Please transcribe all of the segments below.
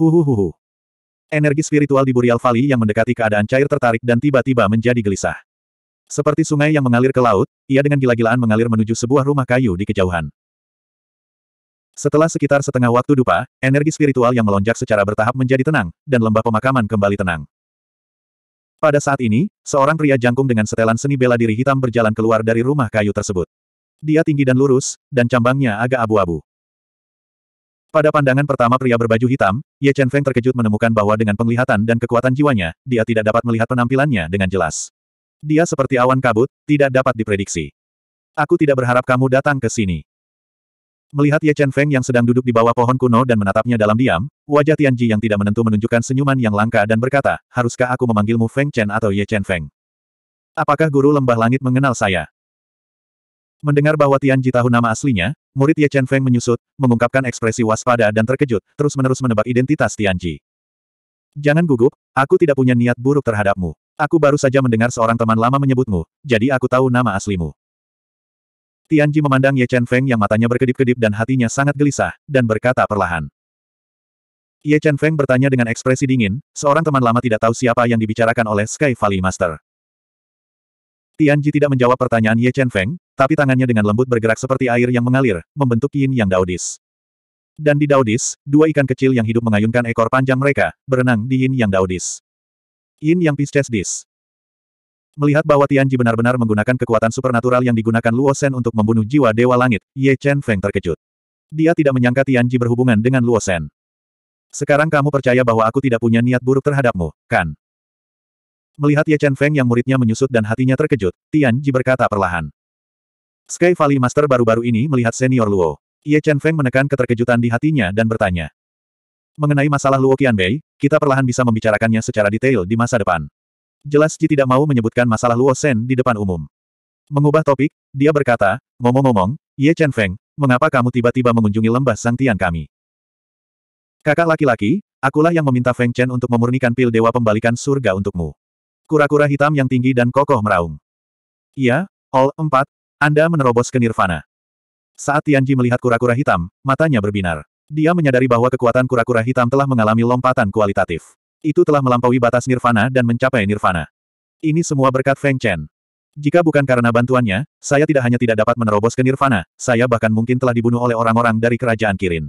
Huhuhuhu. Energi spiritual di Burial Valley yang mendekati keadaan cair tertarik dan tiba-tiba menjadi gelisah. Seperti sungai yang mengalir ke laut, ia dengan gila-gilaan mengalir menuju sebuah rumah kayu di kejauhan. Setelah sekitar setengah waktu dupa, energi spiritual yang melonjak secara bertahap menjadi tenang, dan lembah pemakaman kembali tenang. Pada saat ini, seorang pria jangkung dengan setelan seni bela diri hitam berjalan keluar dari rumah kayu tersebut. Dia tinggi dan lurus, dan cambangnya agak abu-abu. Pada pandangan pertama pria berbaju hitam, Ye Chen Feng terkejut menemukan bahwa dengan penglihatan dan kekuatan jiwanya, dia tidak dapat melihat penampilannya dengan jelas. Dia seperti awan kabut, tidak dapat diprediksi. Aku tidak berharap kamu datang ke sini. Melihat Ye Chen Feng yang sedang duduk di bawah pohon kuno dan menatapnya dalam diam, wajah Tian Ji yang tidak menentu menunjukkan senyuman yang langka dan berkata, haruskah aku memanggilmu Feng Chen atau Ye Chen Feng? Apakah guru lembah langit mengenal saya? Mendengar bahwa Tianji tahu nama aslinya, murid Ye Chen Feng menyusut, mengungkapkan ekspresi waspada dan terkejut, terus-menerus menebak identitas Tianji. Jangan gugup, aku tidak punya niat buruk terhadapmu. Aku baru saja mendengar seorang teman lama menyebutmu, jadi aku tahu nama aslimu. Tianji memandang Ye Chen Feng yang matanya berkedip-kedip dan hatinya sangat gelisah, dan berkata perlahan. Ye Chen Feng bertanya dengan ekspresi dingin, seorang teman lama tidak tahu siapa yang dibicarakan oleh Sky Valley Master. Tianji tidak menjawab pertanyaan Ye Chen Feng, tapi tangannya dengan lembut bergerak seperti air yang mengalir, membentuk yin yang daudis. Dan di daudis, dua ikan kecil yang hidup mengayunkan ekor panjang mereka, berenang di yin yang daudis. Yin yang Pisces Dis. Melihat bahwa Tianji benar-benar menggunakan kekuatan supernatural yang digunakan Luo Shen untuk membunuh jiwa Dewa Langit, Ye Chen Feng terkejut. Dia tidak menyangka Tianji berhubungan dengan Luo Shen. Sekarang kamu percaya bahwa aku tidak punya niat buruk terhadapmu, kan? Melihat Ye Chen Feng yang muridnya menyusut dan hatinya terkejut, Tian Ji berkata perlahan. Sky Valley Master baru-baru ini melihat senior Luo. Ye Chen Feng menekan keterkejutan di hatinya dan bertanya. Mengenai masalah Luo Qianbei, kita perlahan bisa membicarakannya secara detail di masa depan. Jelas Ji tidak mau menyebutkan masalah Luo Shen di depan umum. Mengubah topik, dia berkata, ngomong-ngomong, Ye Chen Feng, mengapa kamu tiba-tiba mengunjungi lembah Sang Tian kami? Kakak laki-laki, akulah yang meminta Feng Chen untuk memurnikan pil dewa pembalikan surga untukmu kura-kura hitam yang tinggi dan kokoh meraung. Iya, All empat, Anda menerobos ke Nirvana. Saat Tianji melihat kura-kura hitam, matanya berbinar. Dia menyadari bahwa kekuatan kura-kura hitam telah mengalami lompatan kualitatif. Itu telah melampaui batas Nirvana dan mencapai Nirvana. Ini semua berkat Feng Chen. Jika bukan karena bantuannya, saya tidak hanya tidak dapat menerobos ke Nirvana, saya bahkan mungkin telah dibunuh oleh orang-orang dari kerajaan Kirin.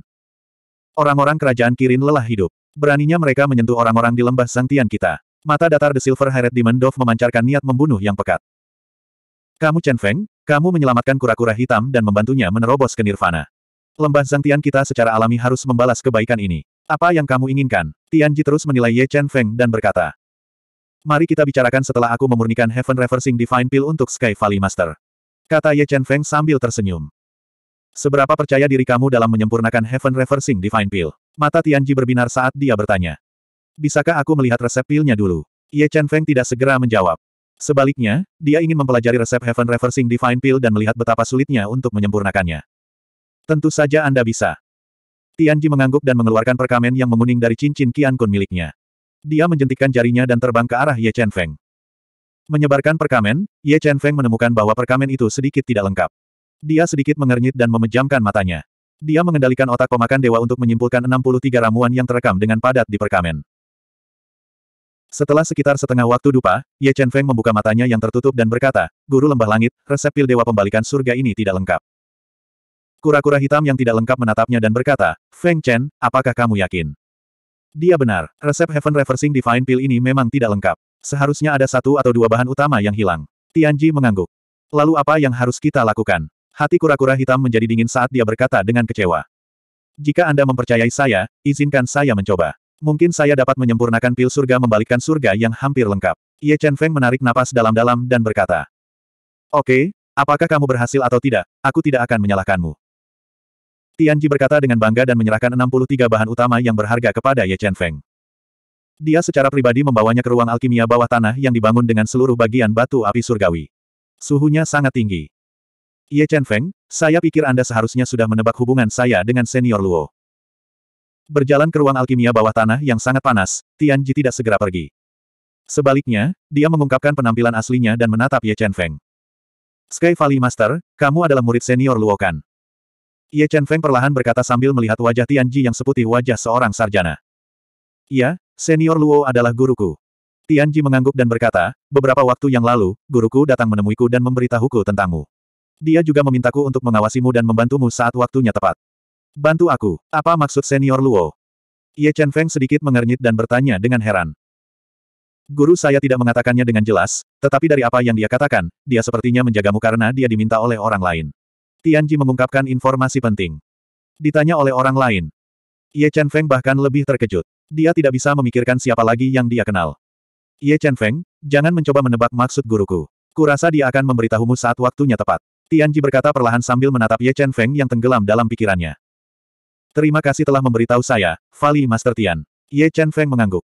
Orang-orang kerajaan Kirin lelah hidup. Beraninya mereka menyentuh orang-orang di lembah Sang Tian kita. Mata datar The Silver Hired Demon Dove memancarkan niat membunuh yang pekat. Kamu Chen Feng, kamu menyelamatkan kura-kura hitam dan membantunya menerobos ke nirvana. Lembah Zangtian kita secara alami harus membalas kebaikan ini. Apa yang kamu inginkan? Tianji terus menilai Ye Chen Feng dan berkata. Mari kita bicarakan setelah aku memurnikan Heaven Reversing Divine Pill untuk Sky Valley Master. Kata Ye Chen Feng sambil tersenyum. Seberapa percaya diri kamu dalam menyempurnakan Heaven Reversing Divine Pill? Mata Tianji berbinar saat dia bertanya. Bisakah aku melihat resep pilnya dulu? Ye Chen Feng tidak segera menjawab. Sebaliknya, dia ingin mempelajari resep Heaven Reversing Divine Pill dan melihat betapa sulitnya untuk menyempurnakannya. Tentu saja Anda bisa. Tianji mengangguk dan mengeluarkan perkamen yang menguning dari cincin Qian Kun miliknya. Dia menjentikkan jarinya dan terbang ke arah Ye Chen Feng. Menyebarkan perkamen, Ye Chen Feng menemukan bahwa perkamen itu sedikit tidak lengkap. Dia sedikit mengernyit dan memejamkan matanya. Dia mengendalikan otak pemakan dewa untuk menyimpulkan 63 ramuan yang terekam dengan padat di perkamen. Setelah sekitar setengah waktu dupa, Ye Chen Feng membuka matanya yang tertutup dan berkata, Guru Lembah Langit, resep pil dewa pembalikan surga ini tidak lengkap. Kura-kura hitam yang tidak lengkap menatapnya dan berkata, Feng Chen, apakah kamu yakin? Dia benar, resep Heaven Reversing Divine Pill ini memang tidak lengkap. Seharusnya ada satu atau dua bahan utama yang hilang. Tianji mengangguk. Lalu apa yang harus kita lakukan? Hati kura-kura hitam menjadi dingin saat dia berkata dengan kecewa. Jika Anda mempercayai saya, izinkan saya mencoba. Mungkin saya dapat menyempurnakan pil surga membalikkan surga yang hampir lengkap. Ye Chen Feng menarik napas dalam-dalam dan berkata. Oke, okay, apakah kamu berhasil atau tidak, aku tidak akan menyalahkanmu. Tianji berkata dengan bangga dan menyerahkan 63 bahan utama yang berharga kepada Ye Chen Feng. Dia secara pribadi membawanya ke ruang alkimia bawah tanah yang dibangun dengan seluruh bagian batu api surgawi. Suhunya sangat tinggi. Ye Chen Feng, saya pikir Anda seharusnya sudah menebak hubungan saya dengan senior Luo. Berjalan ke ruang alkimia bawah tanah yang sangat panas, Tianji tidak segera pergi. Sebaliknya, dia mengungkapkan penampilan aslinya dan menatap Ye Chen Feng. Sky Valley Master, kamu adalah murid senior Luokan. Ye Chen Feng perlahan berkata sambil melihat wajah Tianji yang seputih wajah seorang sarjana. Ya, senior Luo adalah guruku. Tianji mengangguk dan berkata, beberapa waktu yang lalu, guruku datang menemuiku dan memberitahuku tentangmu. Dia juga memintaku untuk mengawasimu dan membantumu saat waktunya tepat. Bantu aku. Apa maksud senior Luo? Ye Chen Feng sedikit mengernyit dan bertanya dengan heran. Guru saya tidak mengatakannya dengan jelas, tetapi dari apa yang dia katakan, dia sepertinya menjagamu karena dia diminta oleh orang lain. Tian Tianji mengungkapkan informasi penting. Ditanya oleh orang lain. Ye Chen Feng bahkan lebih terkejut. Dia tidak bisa memikirkan siapa lagi yang dia kenal. Ye Chen Feng, jangan mencoba menebak maksud guruku. Kurasa dia akan memberitahumu saat waktunya tepat. Tian Tianji berkata perlahan sambil menatap Ye Chen Feng yang tenggelam dalam pikirannya. Terima kasih telah memberitahu saya, Vali Master Tian. Ye Chen Feng mengangguk.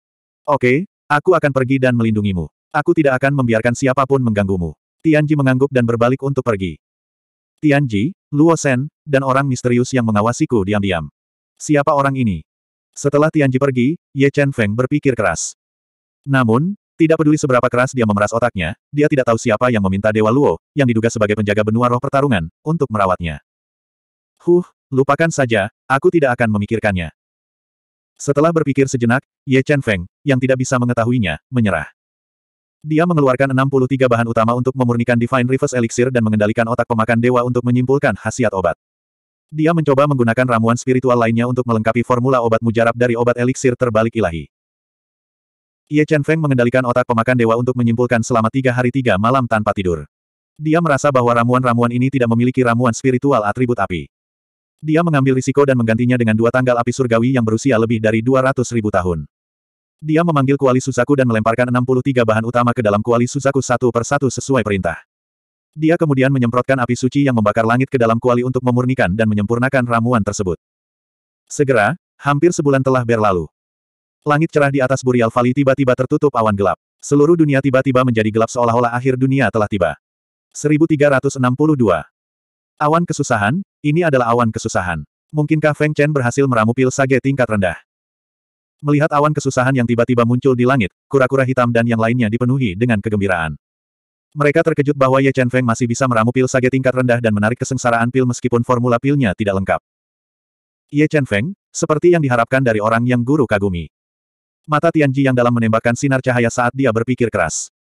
Oke, aku akan pergi dan melindungimu. Aku tidak akan membiarkan siapapun mengganggumu. Tian Tianji mengangguk dan berbalik untuk pergi. Tian Tianji, Luo Shen, dan orang misterius yang mengawasiku diam-diam. Siapa orang ini? Setelah Tian Tianji pergi, Ye Chen Feng berpikir keras. Namun, tidak peduli seberapa keras dia memeras otaknya, dia tidak tahu siapa yang meminta Dewa Luo, yang diduga sebagai penjaga benua roh pertarungan, untuk merawatnya. Huh, Lupakan saja, aku tidak akan memikirkannya. Setelah berpikir sejenak, Ye Chen Feng, yang tidak bisa mengetahuinya, menyerah. Dia mengeluarkan 63 bahan utama untuk memurnikan Divine Reverse Elixir dan mengendalikan otak pemakan dewa untuk menyimpulkan khasiat obat. Dia mencoba menggunakan ramuan spiritual lainnya untuk melengkapi formula obat mujarab dari obat elixir terbalik ilahi. Ye Chen Feng mengendalikan otak pemakan dewa untuk menyimpulkan selama tiga hari tiga malam tanpa tidur. Dia merasa bahwa ramuan-ramuan ini tidak memiliki ramuan spiritual atribut api. Dia mengambil risiko dan menggantinya dengan dua tanggal api surgawi yang berusia lebih dari 200 ribu tahun. Dia memanggil kuali susaku dan melemparkan 63 bahan utama ke dalam kuali susaku satu persatu sesuai perintah. Dia kemudian menyemprotkan api suci yang membakar langit ke dalam kuali untuk memurnikan dan menyempurnakan ramuan tersebut. Segera, hampir sebulan telah berlalu. Langit cerah di atas Burial Valley tiba-tiba tertutup awan gelap. Seluruh dunia tiba-tiba menjadi gelap seolah-olah akhir dunia telah tiba. 1362 Awan kesusahan, ini adalah awan kesusahan. Mungkinkah Feng Chen berhasil meramu pil sage tingkat rendah? Melihat awan kesusahan yang tiba-tiba muncul di langit, kura-kura hitam dan yang lainnya dipenuhi dengan kegembiraan. Mereka terkejut bahwa Ye Chen Feng masih bisa meramu pil sage tingkat rendah dan menarik kesengsaraan pil meskipun formula pilnya tidak lengkap. Ye Chen Feng, seperti yang diharapkan dari orang yang guru kagumi. Mata Tianji yang dalam menembakkan sinar cahaya saat dia berpikir keras.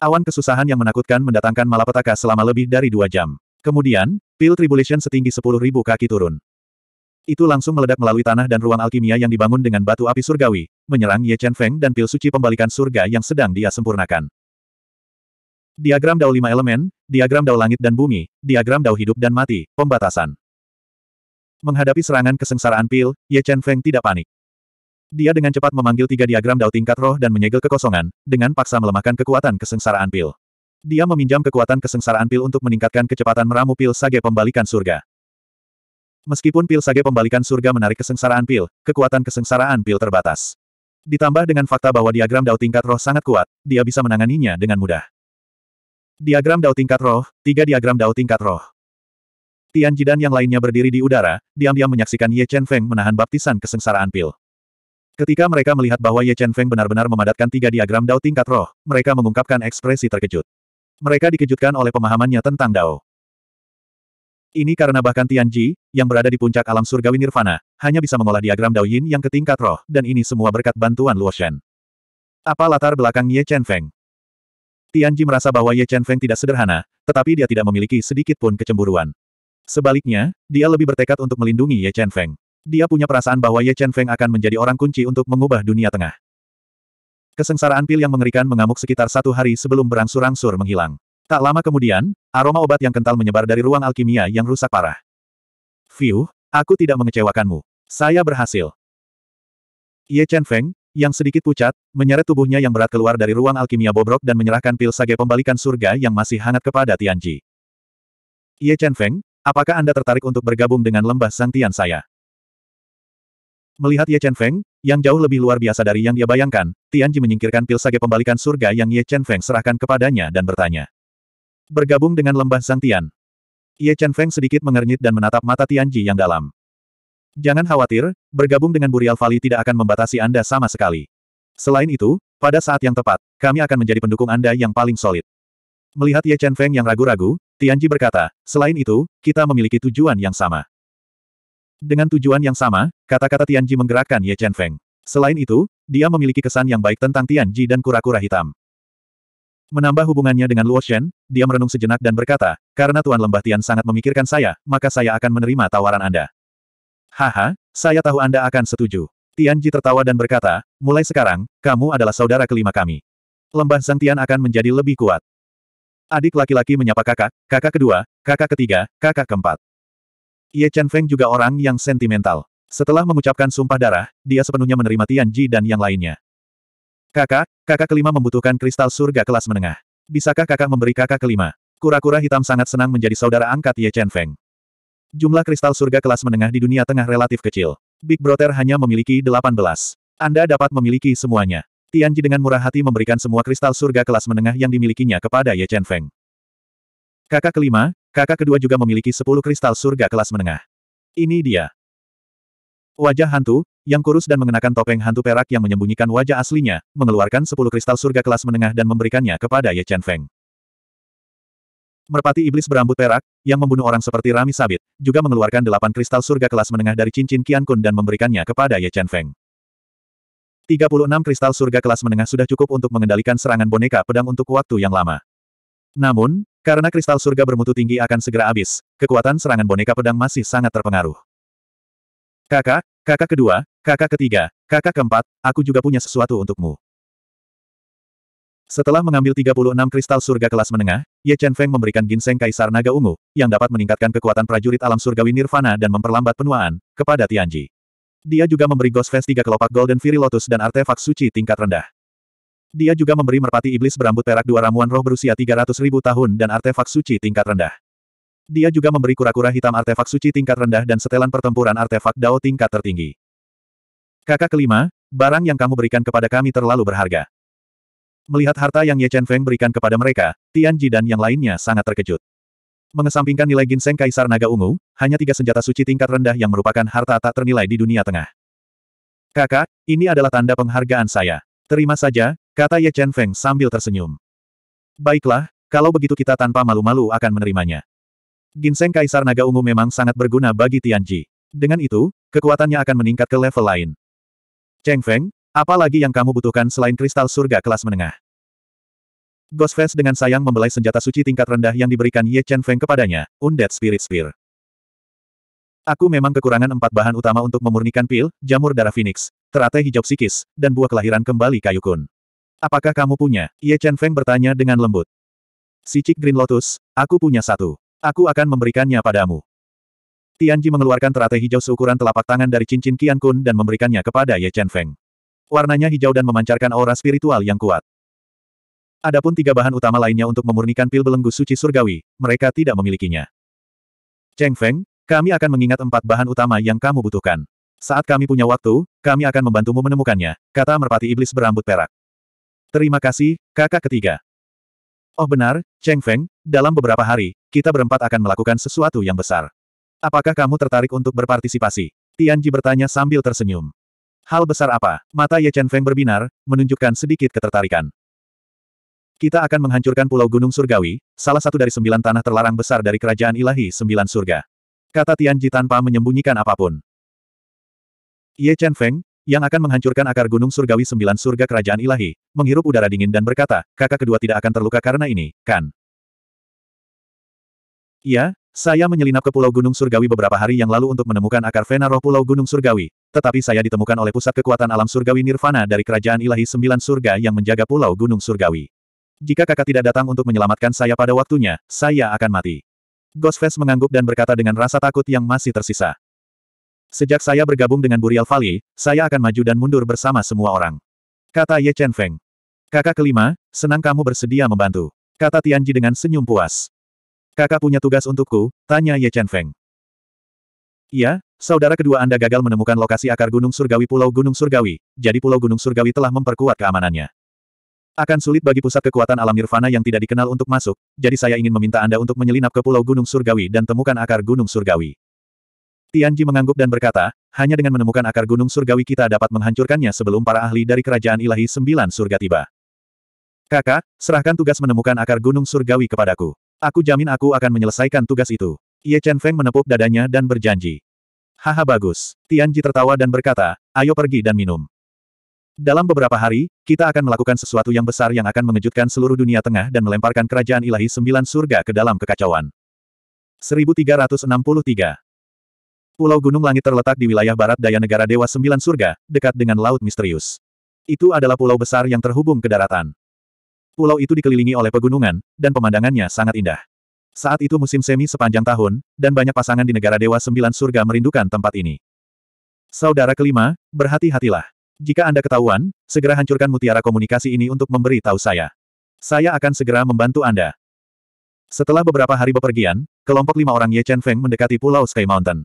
Awan kesusahan yang menakutkan mendatangkan malapetaka selama lebih dari dua jam. Kemudian, pil tribulation setinggi 10.000 kaki turun. Itu langsung meledak melalui tanah dan ruang alkimia yang dibangun dengan batu api surgawi, menyerang Ye Chen Feng dan pil suci pembalikan surga yang sedang dia sempurnakan. Diagram dao lima elemen, diagram dao langit dan bumi, diagram dao hidup dan mati, pembatasan. Menghadapi serangan kesengsaraan pil, Ye Chen Feng tidak panik. Dia dengan cepat memanggil tiga diagram dao tingkat roh dan menyegel kekosongan, dengan paksa melemahkan kekuatan kesengsaraan pil. Dia meminjam kekuatan kesengsaraan pil untuk meningkatkan kecepatan meramu pil sage pembalikan surga. Meskipun pil sage pembalikan surga menarik kesengsaraan pil, kekuatan kesengsaraan pil terbatas. Ditambah dengan fakta bahwa diagram dao tingkat roh sangat kuat, dia bisa menanganinya dengan mudah. Diagram dao tingkat roh, tiga diagram dao tingkat roh. Tian Jidan yang lainnya berdiri di udara, diam-diam menyaksikan Ye Chen Feng menahan baptisan kesengsaraan pil. Ketika mereka melihat bahwa Ye Chen Feng benar-benar memadatkan tiga diagram Dao tingkat roh, mereka mengungkapkan ekspresi terkejut. Mereka dikejutkan oleh pemahamannya tentang Dao. Ini karena bahkan Tianji, yang berada di puncak alam surgawi Nirvana, hanya bisa mengolah diagram Dao Yin yang ketingkat roh, dan ini semua berkat bantuan Luo Shen. Apa latar belakang Ye Chen Feng? Tianji merasa bahwa Ye Chen Feng tidak sederhana, tetapi dia tidak memiliki sedikit pun kecemburuan. Sebaliknya, dia lebih bertekad untuk melindungi Ye Chen Feng. Dia punya perasaan bahwa Ye Chen Feng akan menjadi orang kunci untuk mengubah dunia tengah. Kesengsaraan pil yang mengerikan mengamuk sekitar satu hari sebelum berangsur-angsur menghilang. Tak lama kemudian, aroma obat yang kental menyebar dari ruang alkimia yang rusak parah. Fiu, aku tidak mengecewakanmu. Saya berhasil. Ye Chen Feng, yang sedikit pucat, menyeret tubuhnya yang berat keluar dari ruang alkimia bobrok dan menyerahkan pil sage pembalikan surga yang masih hangat kepada Tianji. Ye Chen Feng, apakah Anda tertarik untuk bergabung dengan lembah Sang Tian saya? Melihat Ye Chen Feng, yang jauh lebih luar biasa dari yang dia bayangkan, Tianji menyingkirkan pil sage pembalikan surga yang Ye Chen Feng serahkan kepadanya dan bertanya. Bergabung dengan lembah Sang Tian. Ye Chen Feng sedikit mengernyit dan menatap mata Tianji yang dalam. Jangan khawatir, bergabung dengan Burial Valley tidak akan membatasi Anda sama sekali. Selain itu, pada saat yang tepat, kami akan menjadi pendukung Anda yang paling solid. Melihat Ye Chen Feng yang ragu-ragu, Tianji berkata, selain itu, kita memiliki tujuan yang sama. Dengan tujuan yang sama, kata-kata Tianji menggerakkan Ye Chen Feng. Selain itu, dia memiliki kesan yang baik tentang Tianji dan kura-kura hitam. Menambah hubungannya dengan Luo Shen, dia merenung sejenak dan berkata, karena Tuan Lembah Tian sangat memikirkan saya, maka saya akan menerima tawaran Anda. Haha, saya tahu Anda akan setuju. Tianji tertawa dan berkata, mulai sekarang, kamu adalah saudara kelima kami. Lembah Zhang Tian akan menjadi lebih kuat. Adik laki-laki menyapa kakak, kakak kedua, kakak ketiga, kakak keempat. Ye Chen Feng juga orang yang sentimental. Setelah mengucapkan sumpah darah, dia sepenuhnya menerima Tian Ji dan yang lainnya. Kakak, kakak kelima membutuhkan kristal surga kelas menengah. Bisakah kakak memberi kakak kelima? Kura-kura hitam sangat senang menjadi saudara angkat Ye Chen Feng. Jumlah kristal surga kelas menengah di dunia tengah relatif kecil. Big Brother hanya memiliki 18. Anda dapat memiliki semuanya. Tian Ji dengan murah hati memberikan semua kristal surga kelas menengah yang dimilikinya kepada Ye Chen Feng. Kakak kelima, Kakak kedua juga memiliki sepuluh kristal surga kelas menengah. Ini dia. Wajah hantu, yang kurus dan mengenakan topeng hantu perak yang menyembunyikan wajah aslinya, mengeluarkan sepuluh kristal surga kelas menengah dan memberikannya kepada Ye Chen Feng. Merpati iblis berambut perak, yang membunuh orang seperti Rami Sabit, juga mengeluarkan delapan kristal surga kelas menengah dari cincin Qian Kun dan memberikannya kepada Ye Chen Feng. 36 kristal surga kelas menengah sudah cukup untuk mengendalikan serangan boneka pedang untuk waktu yang lama. Namun, karena kristal surga bermutu tinggi akan segera habis, kekuatan serangan boneka pedang masih sangat terpengaruh. Kakak, kakak kedua, kakak ketiga, kakak keempat, aku juga punya sesuatu untukmu. Setelah mengambil 36 kristal surga kelas menengah, Ye Chen Feng memberikan ginseng kaisar naga ungu, yang dapat meningkatkan kekuatan prajurit alam surgawi nirvana dan memperlambat penuaan, kepada Tianji. Dia juga memberi Ghost Vest tiga kelopak Golden Fury Lotus dan artefak suci tingkat rendah. Dia juga memberi merpati iblis berambut perak dua ramuan roh berusia 300 ribu tahun dan artefak suci tingkat rendah. Dia juga memberi kura-kura hitam artefak suci tingkat rendah dan setelan pertempuran artefak Dao tingkat tertinggi. Kakak kelima, barang yang kamu berikan kepada kami terlalu berharga. Melihat harta yang Ye Chen Feng berikan kepada mereka, Tian Ji dan yang lainnya sangat terkejut. Mengesampingkan nilai ginseng kaisar naga ungu, hanya tiga senjata suci tingkat rendah yang merupakan harta tak ternilai di dunia tengah. Kakak, ini adalah tanda penghargaan saya. Terima saja, Kata Ye Chen Feng sambil tersenyum. Baiklah, kalau begitu kita tanpa malu-malu akan menerimanya. Ginseng Kaisar Naga Ungu memang sangat berguna bagi Tianji. Dengan itu, kekuatannya akan meningkat ke level lain. Cheng Feng, apa lagi yang kamu butuhkan selain kristal surga kelas menengah? Ghost dengan sayang membelai senjata suci tingkat rendah yang diberikan Ye Chen Feng kepadanya, Undead Spirit Spear. Aku memang kekurangan empat bahan utama untuk memurnikan pil, jamur darah phoenix, teratai hijau psikis, dan buah kelahiran kembali kayu kun. Apakah kamu punya? Ye Chen Feng bertanya dengan lembut. Sicik Green Lotus, aku punya satu. Aku akan memberikannya padamu. Tianji mengeluarkan teratai hijau seukuran telapak tangan dari cincin Qian Kun dan memberikannya kepada Ye Chen Feng. Warnanya hijau dan memancarkan aura spiritual yang kuat. Adapun tiga bahan utama lainnya untuk memurnikan pil belenggu suci surgawi, mereka tidak memilikinya. Cheng Feng, kami akan mengingat empat bahan utama yang kamu butuhkan. Saat kami punya waktu, kami akan membantumu menemukannya, kata merpati iblis berambut perak. Terima kasih, kakak ketiga. Oh benar, Cheng Feng, dalam beberapa hari, kita berempat akan melakukan sesuatu yang besar. Apakah kamu tertarik untuk berpartisipasi? Tianji bertanya sambil tersenyum. Hal besar apa? Mata Ye Chen Feng berbinar, menunjukkan sedikit ketertarikan. Kita akan menghancurkan Pulau Gunung Surgawi, salah satu dari sembilan tanah terlarang besar dari Kerajaan Ilahi Sembilan Surga. Kata Tianji tanpa menyembunyikan apapun. Ye Chen Feng, yang akan menghancurkan akar gunung surgawi sembilan surga kerajaan ilahi, menghirup udara dingin dan berkata, kakak kedua tidak akan terluka karena ini, kan? Iya, saya menyelinap ke Pulau Gunung Surgawi beberapa hari yang lalu untuk menemukan akar Vena roh Pulau Gunung Surgawi, tetapi saya ditemukan oleh pusat kekuatan alam surgawi Nirvana dari kerajaan ilahi sembilan surga yang menjaga Pulau Gunung Surgawi. Jika kakak tidak datang untuk menyelamatkan saya pada waktunya, saya akan mati. Ghostface mengangguk dan berkata dengan rasa takut yang masih tersisa. Sejak saya bergabung dengan Burial Valley, saya akan maju dan mundur bersama semua orang. Kata Ye Chen Feng. Kakak kelima, senang kamu bersedia membantu. Kata Tianji dengan senyum puas. Kakak punya tugas untukku, tanya Ye Chen Feng. Iya, saudara kedua Anda gagal menemukan lokasi akar Gunung Surgawi Pulau Gunung Surgawi, jadi Pulau Gunung Surgawi telah memperkuat keamanannya. Akan sulit bagi pusat kekuatan alam nirvana yang tidak dikenal untuk masuk, jadi saya ingin meminta Anda untuk menyelinap ke Pulau Gunung Surgawi dan temukan akar Gunung Surgawi. Tianji mengangguk dan berkata, hanya dengan menemukan akar gunung surgawi kita dapat menghancurkannya sebelum para ahli dari kerajaan ilahi sembilan surga tiba. Kakak, serahkan tugas menemukan akar gunung surgawi kepadaku. Aku jamin aku akan menyelesaikan tugas itu. Ye Chen Feng menepuk dadanya dan berjanji. Haha bagus. Tianji tertawa dan berkata, ayo pergi dan minum. Dalam beberapa hari, kita akan melakukan sesuatu yang besar yang akan mengejutkan seluruh dunia tengah dan melemparkan kerajaan ilahi sembilan surga ke dalam kekacauan. 1363 Pulau Gunung Langit terletak di wilayah barat daya negara Dewa Sembilan Surga, dekat dengan Laut Misterius. Itu adalah pulau besar yang terhubung ke daratan. Pulau itu dikelilingi oleh pegunungan, dan pemandangannya sangat indah. Saat itu musim semi sepanjang tahun, dan banyak pasangan di negara Dewa Sembilan Surga merindukan tempat ini. Saudara kelima, berhati-hatilah. Jika Anda ketahuan, segera hancurkan mutiara komunikasi ini untuk memberi tahu saya. Saya akan segera membantu Anda. Setelah beberapa hari bepergian, kelompok lima orang Ye Chen Feng mendekati Pulau Sky Mountain.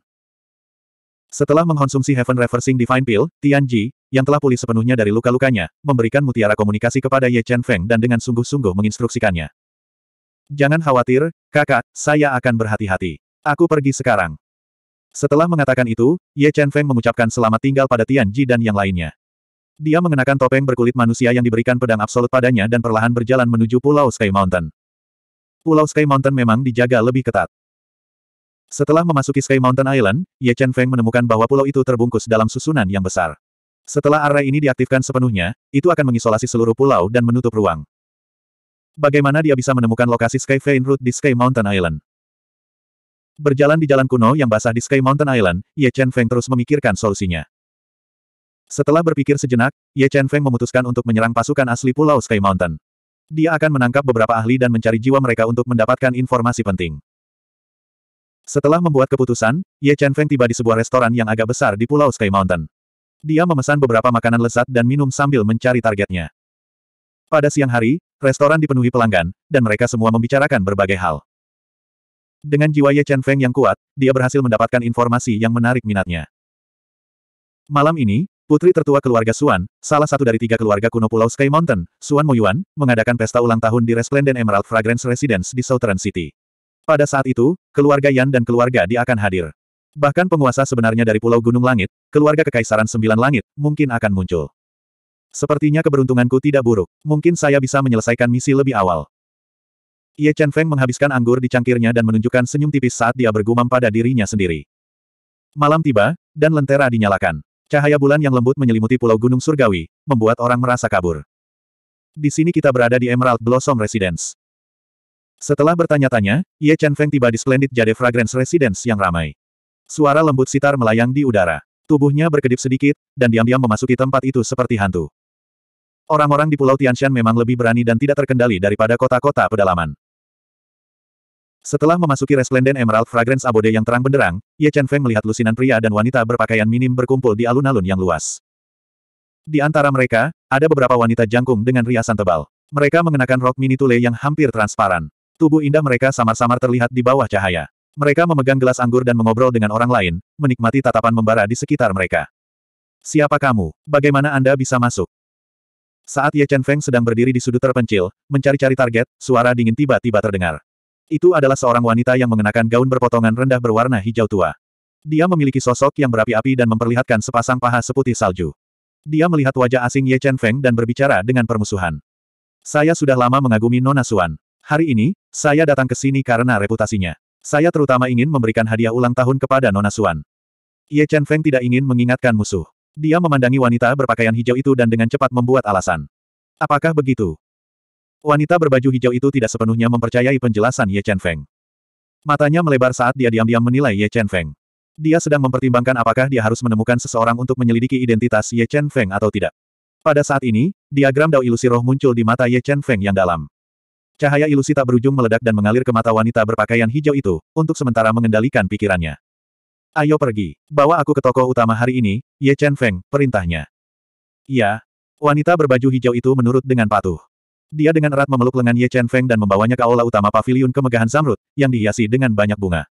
Setelah mengkonsumsi Heaven Reversing Divine Pill, Tian Ji, yang telah pulih sepenuhnya dari luka-lukanya, memberikan mutiara komunikasi kepada Ye Chen Feng dan dengan sungguh-sungguh menginstruksikannya. Jangan khawatir, kakak, saya akan berhati-hati. Aku pergi sekarang. Setelah mengatakan itu, Ye Chen Feng mengucapkan selamat tinggal pada Tian Ji dan yang lainnya. Dia mengenakan topeng berkulit manusia yang diberikan pedang absolut padanya dan perlahan berjalan menuju Pulau Sky Mountain. Pulau Sky Mountain memang dijaga lebih ketat. Setelah memasuki Sky Mountain Island, Ye Chen Feng menemukan bahwa pulau itu terbungkus dalam susunan yang besar. Setelah array ini diaktifkan sepenuhnya, itu akan mengisolasi seluruh pulau dan menutup ruang. Bagaimana dia bisa menemukan lokasi Sky Vein Route di Sky Mountain Island? Berjalan di jalan kuno yang basah di Sky Mountain Island, Ye Chen Feng terus memikirkan solusinya. Setelah berpikir sejenak, Ye Chen Feng memutuskan untuk menyerang pasukan asli pulau Sky Mountain. Dia akan menangkap beberapa ahli dan mencari jiwa mereka untuk mendapatkan informasi penting. Setelah membuat keputusan, Ye Chen Feng tiba di sebuah restoran yang agak besar di Pulau Sky Mountain. Dia memesan beberapa makanan lezat dan minum sambil mencari targetnya. Pada siang hari, restoran dipenuhi pelanggan, dan mereka semua membicarakan berbagai hal. Dengan jiwa Ye Chen Feng yang kuat, dia berhasil mendapatkan informasi yang menarik minatnya. Malam ini, putri tertua keluarga Suan, salah satu dari tiga keluarga kuno Pulau Sky Mountain, Suan Moyuan, mengadakan pesta ulang tahun di Resplendent Emerald Fragrance Residence di Southern City. Pada saat itu, keluarga Yan dan keluarga Di akan hadir. Bahkan penguasa sebenarnya dari Pulau Gunung Langit, keluarga Kekaisaran Sembilan Langit, mungkin akan muncul. Sepertinya keberuntunganku tidak buruk. Mungkin saya bisa menyelesaikan misi lebih awal. Ye Chen Feng menghabiskan anggur di cangkirnya dan menunjukkan senyum tipis saat dia bergumam pada dirinya sendiri. Malam tiba, dan lentera dinyalakan. Cahaya bulan yang lembut menyelimuti Pulau Gunung Surgawi, membuat orang merasa kabur. Di sini kita berada di Emerald Blossom Residence. Setelah bertanya-tanya, Ye Chen Feng tiba di Splendid Jade Fragrance Residence yang ramai. Suara lembut sitar melayang di udara. Tubuhnya berkedip sedikit, dan diam-diam memasuki tempat itu seperti hantu. Orang-orang di Pulau Tianshan memang lebih berani dan tidak terkendali daripada kota-kota pedalaman. Setelah memasuki Resplendent Emerald Fragrance Abode yang terang benderang, Ye Chen Feng melihat lusinan pria dan wanita berpakaian minim berkumpul di alun-alun yang luas. Di antara mereka, ada beberapa wanita jangkung dengan riasan tebal. Mereka mengenakan rok mini tule yang hampir transparan. Tubuh indah mereka samar-samar terlihat di bawah cahaya. Mereka memegang gelas anggur dan mengobrol dengan orang lain, menikmati tatapan membara di sekitar mereka. Siapa kamu? Bagaimana Anda bisa masuk? Saat Ye Chen Feng sedang berdiri di sudut terpencil, mencari-cari target, suara dingin tiba-tiba terdengar. Itu adalah seorang wanita yang mengenakan gaun berpotongan rendah berwarna hijau tua. Dia memiliki sosok yang berapi-api dan memperlihatkan sepasang paha seputih salju. Dia melihat wajah asing Ye Chen Feng dan berbicara dengan permusuhan. Saya sudah lama mengagumi Nona Suan. Hari ini, saya datang ke sini karena reputasinya. Saya terutama ingin memberikan hadiah ulang tahun kepada Nona Suan. Ye Chen Feng tidak ingin mengingatkan musuh. Dia memandangi wanita berpakaian hijau itu dan dengan cepat membuat alasan. Apakah begitu? Wanita berbaju hijau itu tidak sepenuhnya mempercayai penjelasan Ye Chen Feng. Matanya melebar saat dia diam-diam menilai Ye Chen Feng. Dia sedang mempertimbangkan apakah dia harus menemukan seseorang untuk menyelidiki identitas Ye Chen Feng atau tidak. Pada saat ini, diagram Dao ilusi roh muncul di mata Ye Chen Feng yang dalam. Cahaya ilusi tak berujung meledak dan mengalir ke mata wanita berpakaian hijau itu, untuk sementara mengendalikan pikirannya. Ayo pergi, bawa aku ke toko utama hari ini, Ye Chen Feng, perintahnya. Iya. Wanita berbaju hijau itu menurut dengan patuh. Dia dengan erat memeluk lengan Ye Chen Feng dan membawanya ke aula utama paviliun kemegahan Zamrud, yang dihiasi dengan banyak bunga.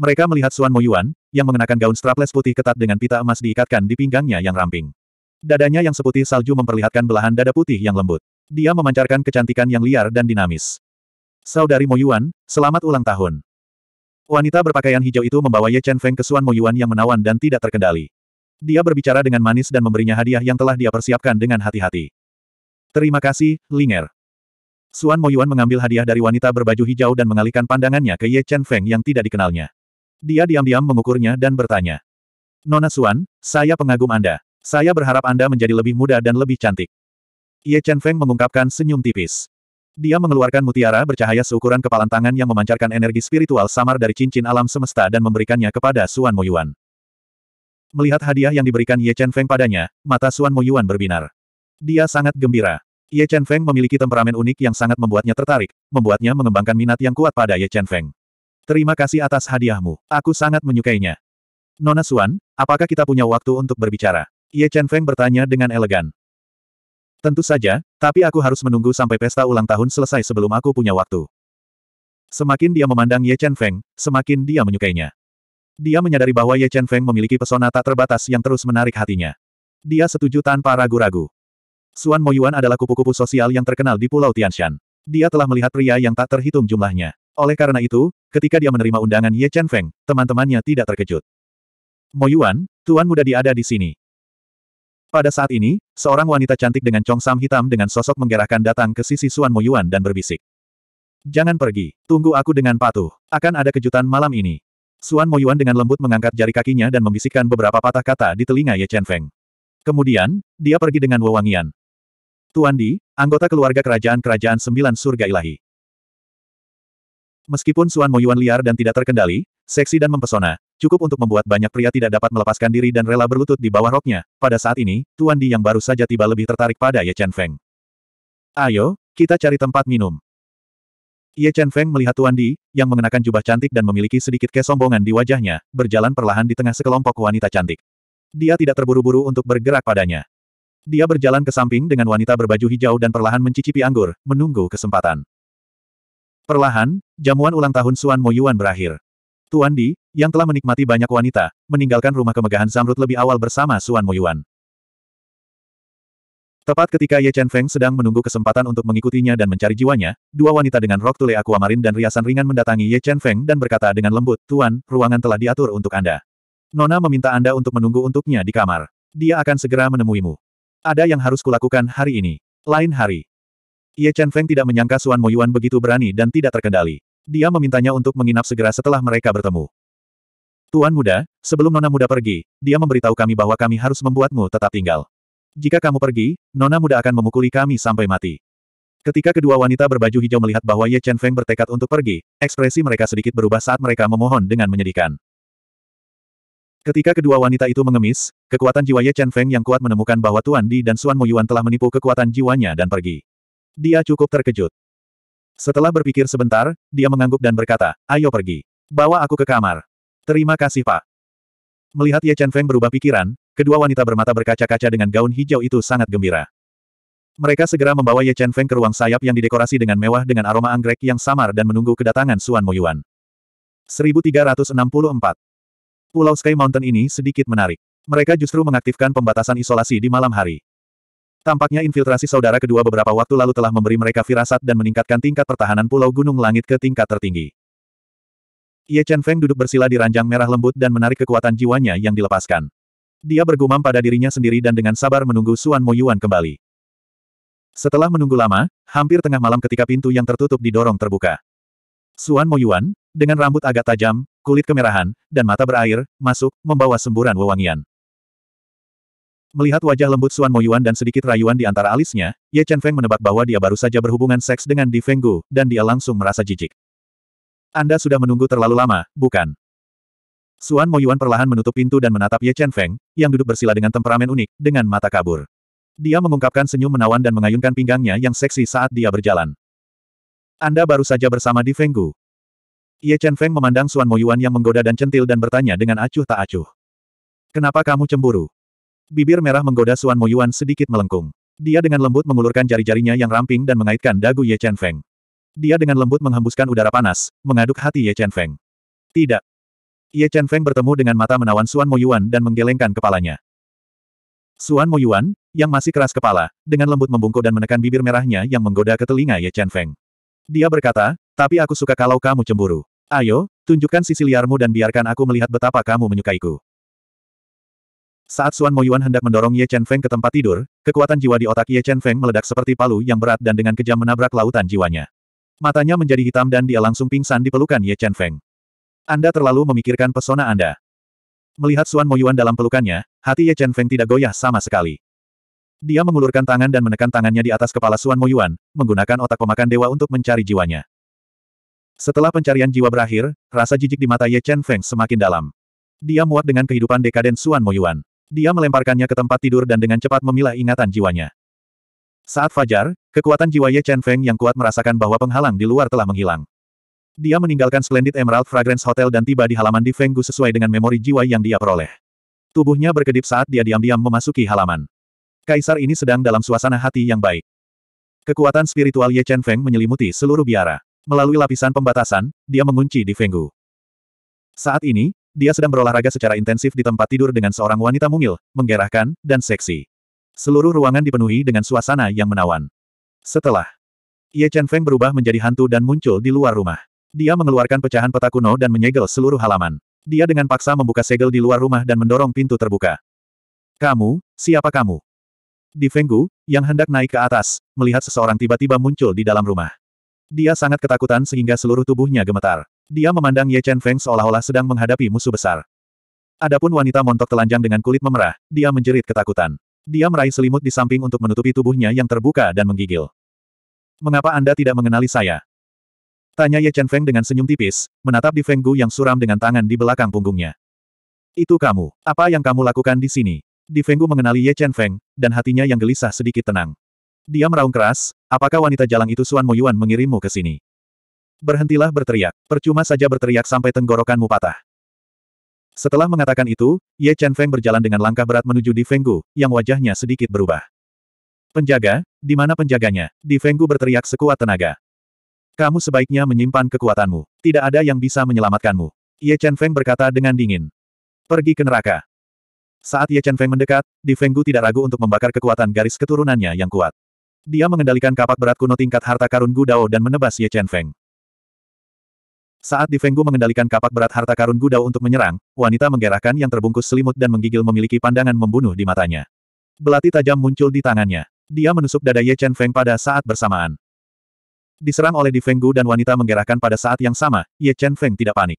Mereka melihat Suan Moyuan, yang mengenakan gaun strapless putih ketat dengan pita emas diikatkan di pinggangnya yang ramping. Dadanya yang seputih salju memperlihatkan belahan dada putih yang lembut. Dia memancarkan kecantikan yang liar dan dinamis. Saudari Moyuan, selamat ulang tahun. Wanita berpakaian hijau itu membawa Ye Chen Feng ke Suan Moyuan yang menawan dan tidak terkendali. Dia berbicara dengan manis dan memberinya hadiah yang telah dia persiapkan dengan hati-hati. Terima kasih, Linger. Suan Moyuan mengambil hadiah dari wanita berbaju hijau dan mengalihkan pandangannya ke Ye Chen Feng yang tidak dikenalnya. Dia diam-diam mengukurnya dan bertanya. Nona Suan, saya pengagum Anda. Saya berharap Anda menjadi lebih muda dan lebih cantik. Ye Chen Feng mengungkapkan senyum tipis. Dia mengeluarkan mutiara bercahaya seukuran kepalan tangan yang memancarkan energi spiritual samar dari cincin alam semesta dan memberikannya kepada Suan Moyuan. Melihat hadiah yang diberikan Ye Chen Feng padanya, mata Suan Moyuan berbinar. Dia sangat gembira. Ye Chen Feng memiliki temperamen unik yang sangat membuatnya tertarik, membuatnya mengembangkan minat yang kuat pada Ye Chen Feng. Terima kasih atas hadiahmu. Aku sangat menyukainya. Nona Suan, apakah kita punya waktu untuk berbicara? Ye Chen Feng bertanya dengan elegan. Tentu saja, tapi aku harus menunggu sampai pesta ulang tahun selesai sebelum aku punya waktu. Semakin dia memandang Ye Chen Feng, semakin dia menyukainya. Dia menyadari bahwa Ye Chen Feng memiliki pesona tak terbatas yang terus menarik hatinya. Dia setuju tanpa ragu-ragu. Suan Moyuan adalah kupu-kupu sosial yang terkenal di Pulau Tianshan. Dia telah melihat pria yang tak terhitung jumlahnya. Oleh karena itu, ketika dia menerima undangan Ye Chen Feng, teman-temannya tidak terkejut. Moyuan, tuan muda diada di sini. Pada saat ini, seorang wanita cantik dengan congsam hitam dengan sosok menggerakkan datang ke sisi Suan Moyuan dan berbisik. Jangan pergi, tunggu aku dengan patuh. Akan ada kejutan malam ini. Suan Moyuan dengan lembut mengangkat jari kakinya dan membisikkan beberapa patah kata di telinga Ye Chen Feng. Kemudian, dia pergi dengan wewangian. Tuan Di, anggota keluarga kerajaan-kerajaan sembilan surga ilahi. Meskipun Suan Moyuan liar dan tidak terkendali, seksi dan mempesona, Cukup untuk membuat banyak pria tidak dapat melepaskan diri dan rela berlutut di bawah roknya. Pada saat ini, Tuan Di yang baru saja tiba lebih tertarik pada Ye Chen Feng. Ayo, kita cari tempat minum. Ye Chen Feng melihat Tuan Di, yang mengenakan jubah cantik dan memiliki sedikit kesombongan di wajahnya, berjalan perlahan di tengah sekelompok wanita cantik. Dia tidak terburu-buru untuk bergerak padanya. Dia berjalan ke samping dengan wanita berbaju hijau dan perlahan mencicipi anggur, menunggu kesempatan. Perlahan, jamuan ulang tahun Suan Moyuan berakhir. Tuan Di, yang telah menikmati banyak wanita, meninggalkan rumah kemegahan Zamrud lebih awal bersama Suan Moyuan. Tepat ketika Ye Chen Feng sedang menunggu kesempatan untuk mengikutinya dan mencari jiwanya, dua wanita dengan rok tule aquamarin dan riasan ringan mendatangi Ye Chen Feng dan berkata dengan lembut, Tuan, ruangan telah diatur untuk Anda. Nona meminta Anda untuk menunggu untuknya di kamar. Dia akan segera menemuimu. Ada yang harus kulakukan hari ini. Lain hari. Ye Chen Feng tidak menyangka Suan Moyuan begitu berani dan tidak terkendali. Dia memintanya untuk menginap segera setelah mereka bertemu. Tuan muda, sebelum nona muda pergi, dia memberitahu kami bahwa kami harus membuatmu tetap tinggal. Jika kamu pergi, nona muda akan memukuli kami sampai mati. Ketika kedua wanita berbaju hijau melihat bahwa Ye Chen Feng bertekad untuk pergi, ekspresi mereka sedikit berubah saat mereka memohon dengan menyedihkan. Ketika kedua wanita itu mengemis, kekuatan jiwa Ye Chen Feng yang kuat menemukan bahwa Tuan Di dan Suan Moyuan telah menipu kekuatan jiwanya dan pergi. Dia cukup terkejut. Setelah berpikir sebentar, dia mengangguk dan berkata, ayo pergi. Bawa aku ke kamar. Terima kasih pak. Melihat Ye Chen Feng berubah pikiran, kedua wanita bermata berkaca-kaca dengan gaun hijau itu sangat gembira. Mereka segera membawa Ye Chen Feng ke ruang sayap yang didekorasi dengan mewah dengan aroma anggrek yang samar dan menunggu kedatangan Suan Moyuan. 1364 Pulau Sky Mountain ini sedikit menarik. Mereka justru mengaktifkan pembatasan isolasi di malam hari. Tampaknya infiltrasi saudara kedua beberapa waktu lalu telah memberi mereka firasat dan meningkatkan tingkat pertahanan Pulau Gunung Langit ke tingkat tertinggi. Ye Chen Feng duduk bersila di ranjang merah lembut dan menarik kekuatan jiwanya yang dilepaskan. Dia bergumam pada dirinya sendiri dan dengan sabar menunggu Suan Moyuan kembali. Setelah menunggu lama, hampir tengah malam ketika pintu yang tertutup didorong terbuka. Suan Moyuan, dengan rambut agak tajam, kulit kemerahan, dan mata berair, masuk, membawa semburan wewangian. Melihat wajah lembut Suan Moyuan dan sedikit rayuan di antara alisnya, Ye Chen Feng menebak bahwa dia baru saja berhubungan seks dengan Di Fenggu, dan dia langsung merasa jijik. Anda sudah menunggu terlalu lama, bukan? Suan Moyuan perlahan menutup pintu dan menatap Ye Chen Feng, yang duduk bersila dengan temperamen unik, dengan mata kabur. Dia mengungkapkan senyum menawan dan mengayunkan pinggangnya yang seksi saat dia berjalan. Anda baru saja bersama Di Fenggu. Ye Chen Feng memandang Suan Moyuan yang menggoda dan centil dan bertanya dengan acuh tak acuh. Kenapa kamu cemburu? Bibir merah menggoda Suan Moyuan sedikit melengkung. Dia dengan lembut mengulurkan jari-jarinya yang ramping dan mengaitkan dagu Ye Chen Feng. Dia dengan lembut menghembuskan udara panas, mengaduk hati Ye Chen Feng. Tidak. Ye Chen Feng bertemu dengan mata menawan Suan Moyuan dan menggelengkan kepalanya. Suan Moyuan, yang masih keras kepala, dengan lembut membungkuk dan menekan bibir merahnya yang menggoda ke telinga Ye Chen Feng. Dia berkata, tapi aku suka kalau kamu cemburu. Ayo, tunjukkan sisi liarmu dan biarkan aku melihat betapa kamu menyukaiku. Saat Suan Moyuan hendak mendorong Ye Chen Feng ke tempat tidur, kekuatan jiwa di otak Ye Chen Feng meledak seperti palu yang berat dan dengan kejam menabrak lautan jiwanya. Matanya menjadi hitam dan dia langsung pingsan di pelukan Ye Chen Feng. Anda terlalu memikirkan pesona Anda. Melihat Suan Moyuan dalam pelukannya, hati Ye Chen Feng tidak goyah sama sekali. Dia mengulurkan tangan dan menekan tangannya di atas kepala Suan Moyuan, menggunakan otak pemakan dewa untuk mencari jiwanya. Setelah pencarian jiwa berakhir, rasa jijik di mata Ye Chen Feng semakin dalam. Dia muak dengan kehidupan dekaden Suan Moyuan. Dia melemparkannya ke tempat tidur dan dengan cepat memilah ingatan jiwanya. Saat fajar, kekuatan jiwa Ye Chen Feng yang kuat merasakan bahwa penghalang di luar telah menghilang. Dia meninggalkan Splendid Emerald Fragrance Hotel dan tiba di halaman di Fenggu sesuai dengan memori jiwa yang dia peroleh. Tubuhnya berkedip saat dia diam-diam memasuki halaman. Kaisar ini sedang dalam suasana hati yang baik. Kekuatan spiritual Ye Chen Feng menyelimuti seluruh biara. Melalui lapisan pembatasan, dia mengunci di Fenggu. Saat ini, dia sedang berolahraga secara intensif di tempat tidur dengan seorang wanita mungil, menggerahkan, dan seksi. Seluruh ruangan dipenuhi dengan suasana yang menawan. Setelah Ye Chen Feng berubah menjadi hantu dan muncul di luar rumah. Dia mengeluarkan pecahan peta kuno dan menyegel seluruh halaman. Dia dengan paksa membuka segel di luar rumah dan mendorong pintu terbuka. Kamu, siapa kamu? Di Fenggu, yang hendak naik ke atas, melihat seseorang tiba-tiba muncul di dalam rumah. Dia sangat ketakutan sehingga seluruh tubuhnya gemetar. Dia memandang Ye Chen Feng seolah-olah sedang menghadapi musuh besar. Adapun wanita montok telanjang dengan kulit memerah, dia menjerit ketakutan. Dia meraih selimut di samping untuk menutupi tubuhnya yang terbuka dan menggigil. Mengapa Anda tidak mengenali saya? Tanya Ye Chen Feng dengan senyum tipis, menatap di Feng Gu yang suram dengan tangan di belakang punggungnya. Itu kamu. Apa yang kamu lakukan di sini? Di Feng Gu mengenali Ye Chen Feng, dan hatinya yang gelisah sedikit tenang. Dia meraung keras, apakah wanita jalan itu Suan Moyuan mengirimmu ke sini? berhentilah berteriak. Percuma saja berteriak sampai tenggorokanmu patah. Setelah mengatakan itu, Ye Chen Feng berjalan dengan langkah berat menuju Di Fenggu, yang wajahnya sedikit berubah. Penjaga? Di mana penjaganya? Di Fenggu berteriak sekuat tenaga. Kamu sebaiknya menyimpan kekuatanmu. Tidak ada yang bisa menyelamatkanmu. Ye Chen Feng berkata dengan dingin. Pergi ke neraka. Saat Ye Chen Feng mendekat, Di Fenggu tidak ragu untuk membakar kekuatan garis keturunannya yang kuat. Dia mengendalikan kapak berat kuno tingkat harta karun Gu Dao dan menebas Ye Chen Feng. Saat Di Fenggu mengendalikan kapak berat harta karun Gudao untuk menyerang, wanita menggerahkan yang terbungkus selimut dan menggigil memiliki pandangan membunuh di matanya. Belati tajam muncul di tangannya. Dia menusuk dada Ye Chen Feng pada saat bersamaan. Diserang oleh Di Fenggu dan wanita menggerahkan pada saat yang sama, Ye Chen Feng tidak panik.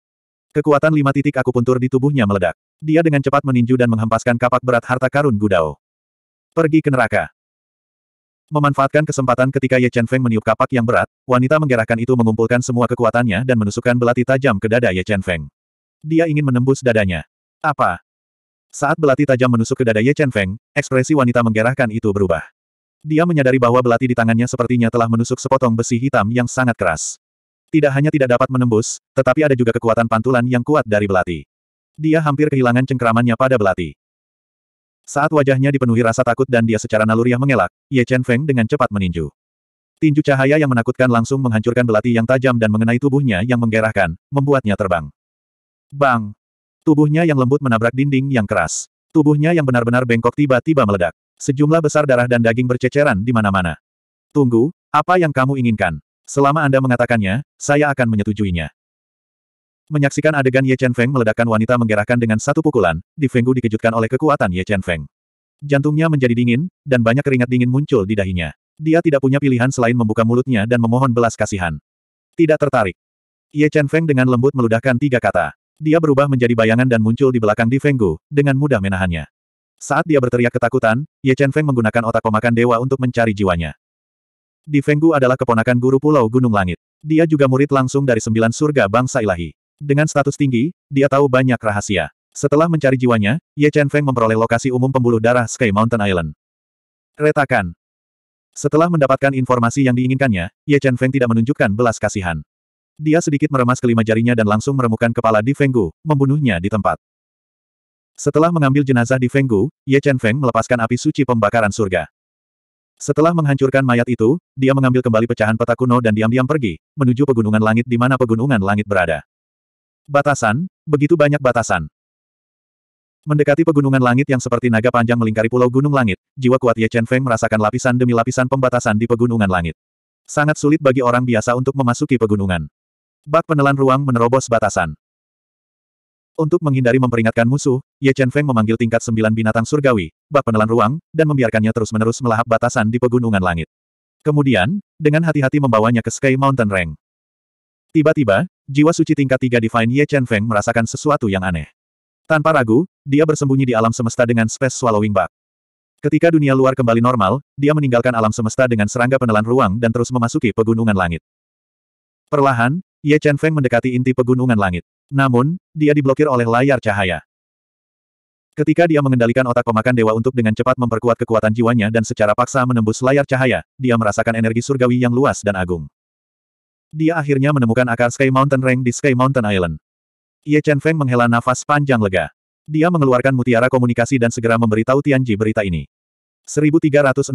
Kekuatan lima titik akupuntur di tubuhnya meledak. Dia dengan cepat meninju dan menghempaskan kapak berat harta karun Gudao. Pergi ke neraka. Memanfaatkan kesempatan ketika Ye Chen Feng meniup kapak yang berat, wanita menggerakkan itu mengumpulkan semua kekuatannya dan menusukkan belati tajam ke dada Ye Chen Feng. Dia ingin menembus dadanya. Apa? Saat belati tajam menusuk ke dada Ye Chen Feng, ekspresi wanita menggerakkan itu berubah. Dia menyadari bahwa belati di tangannya sepertinya telah menusuk sepotong besi hitam yang sangat keras. Tidak hanya tidak dapat menembus, tetapi ada juga kekuatan pantulan yang kuat dari belati. Dia hampir kehilangan cengkeramannya pada belati. Saat wajahnya dipenuhi rasa takut dan dia secara naluriah mengelak, Ye Chen Feng dengan cepat meninju. Tinju cahaya yang menakutkan langsung menghancurkan belati yang tajam dan mengenai tubuhnya yang menggerahkan, membuatnya terbang. Bang! Tubuhnya yang lembut menabrak dinding yang keras. Tubuhnya yang benar-benar bengkok tiba-tiba meledak. Sejumlah besar darah dan daging berceceran di mana-mana. Tunggu, apa yang kamu inginkan? Selama Anda mengatakannya, saya akan menyetujuinya. Menyaksikan adegan Ye Chen Feng meledakkan wanita menggerakkan dengan satu pukulan, Di Fenggu dikejutkan oleh kekuatan Ye Chen Feng. Jantungnya menjadi dingin, dan banyak keringat dingin muncul di dahinya. Dia tidak punya pilihan selain membuka mulutnya dan memohon belas kasihan. Tidak tertarik. Ye Chen Feng dengan lembut meludahkan tiga kata. Dia berubah menjadi bayangan dan muncul di belakang Di Fenggu, dengan mudah menahannya. Saat dia berteriak ketakutan, Ye Chen Feng menggunakan otak pemakan dewa untuk mencari jiwanya. Di Fenggu adalah keponakan guru Pulau Gunung Langit. Dia juga murid langsung dari sembilan surga bangsa ilahi. Dengan status tinggi, dia tahu banyak rahasia. Setelah mencari jiwanya, Ye Chen Feng memperoleh lokasi umum pembuluh darah Sky Mountain Island. Retakan. Setelah mendapatkan informasi yang diinginkannya, Ye Chen Feng tidak menunjukkan belas kasihan. Dia sedikit meremas kelima jarinya dan langsung meremukkan kepala di Fenggu, membunuhnya di tempat. Setelah mengambil jenazah di Fenggu, Ye Chen Feng melepaskan api suci pembakaran surga. Setelah menghancurkan mayat itu, dia mengambil kembali pecahan peta kuno dan diam-diam pergi, menuju pegunungan langit di mana pegunungan langit berada. Batasan, begitu banyak batasan. Mendekati pegunungan langit yang seperti naga panjang melingkari pulau gunung langit, jiwa kuat Ye Chen Feng merasakan lapisan demi lapisan pembatasan di pegunungan langit. Sangat sulit bagi orang biasa untuk memasuki pegunungan. Bak penelan ruang menerobos batasan. Untuk menghindari memperingatkan musuh, Ye Chen Feng memanggil tingkat sembilan binatang surgawi, bak penelan ruang, dan membiarkannya terus-menerus melahap batasan di pegunungan langit. Kemudian, dengan hati-hati membawanya ke Sky Mountain Range. Tiba-tiba, jiwa suci tingkat tiga Divine Ye Chen Feng merasakan sesuatu yang aneh. Tanpa ragu, dia bersembunyi di alam semesta dengan Space Swallowing Bug. Ketika dunia luar kembali normal, dia meninggalkan alam semesta dengan serangga penelan ruang dan terus memasuki pegunungan langit. Perlahan, Ye Chen Feng mendekati inti pegunungan langit. Namun, dia diblokir oleh layar cahaya. Ketika dia mengendalikan otak pemakan dewa untuk dengan cepat memperkuat kekuatan jiwanya dan secara paksa menembus layar cahaya, dia merasakan energi surgawi yang luas dan agung. Dia akhirnya menemukan akar Sky Mountain Rank di Sky Mountain Island. Ye Chen Feng menghela nafas panjang lega. Dia mengeluarkan mutiara komunikasi dan segera memberitahu Tianji berita ini. 1365.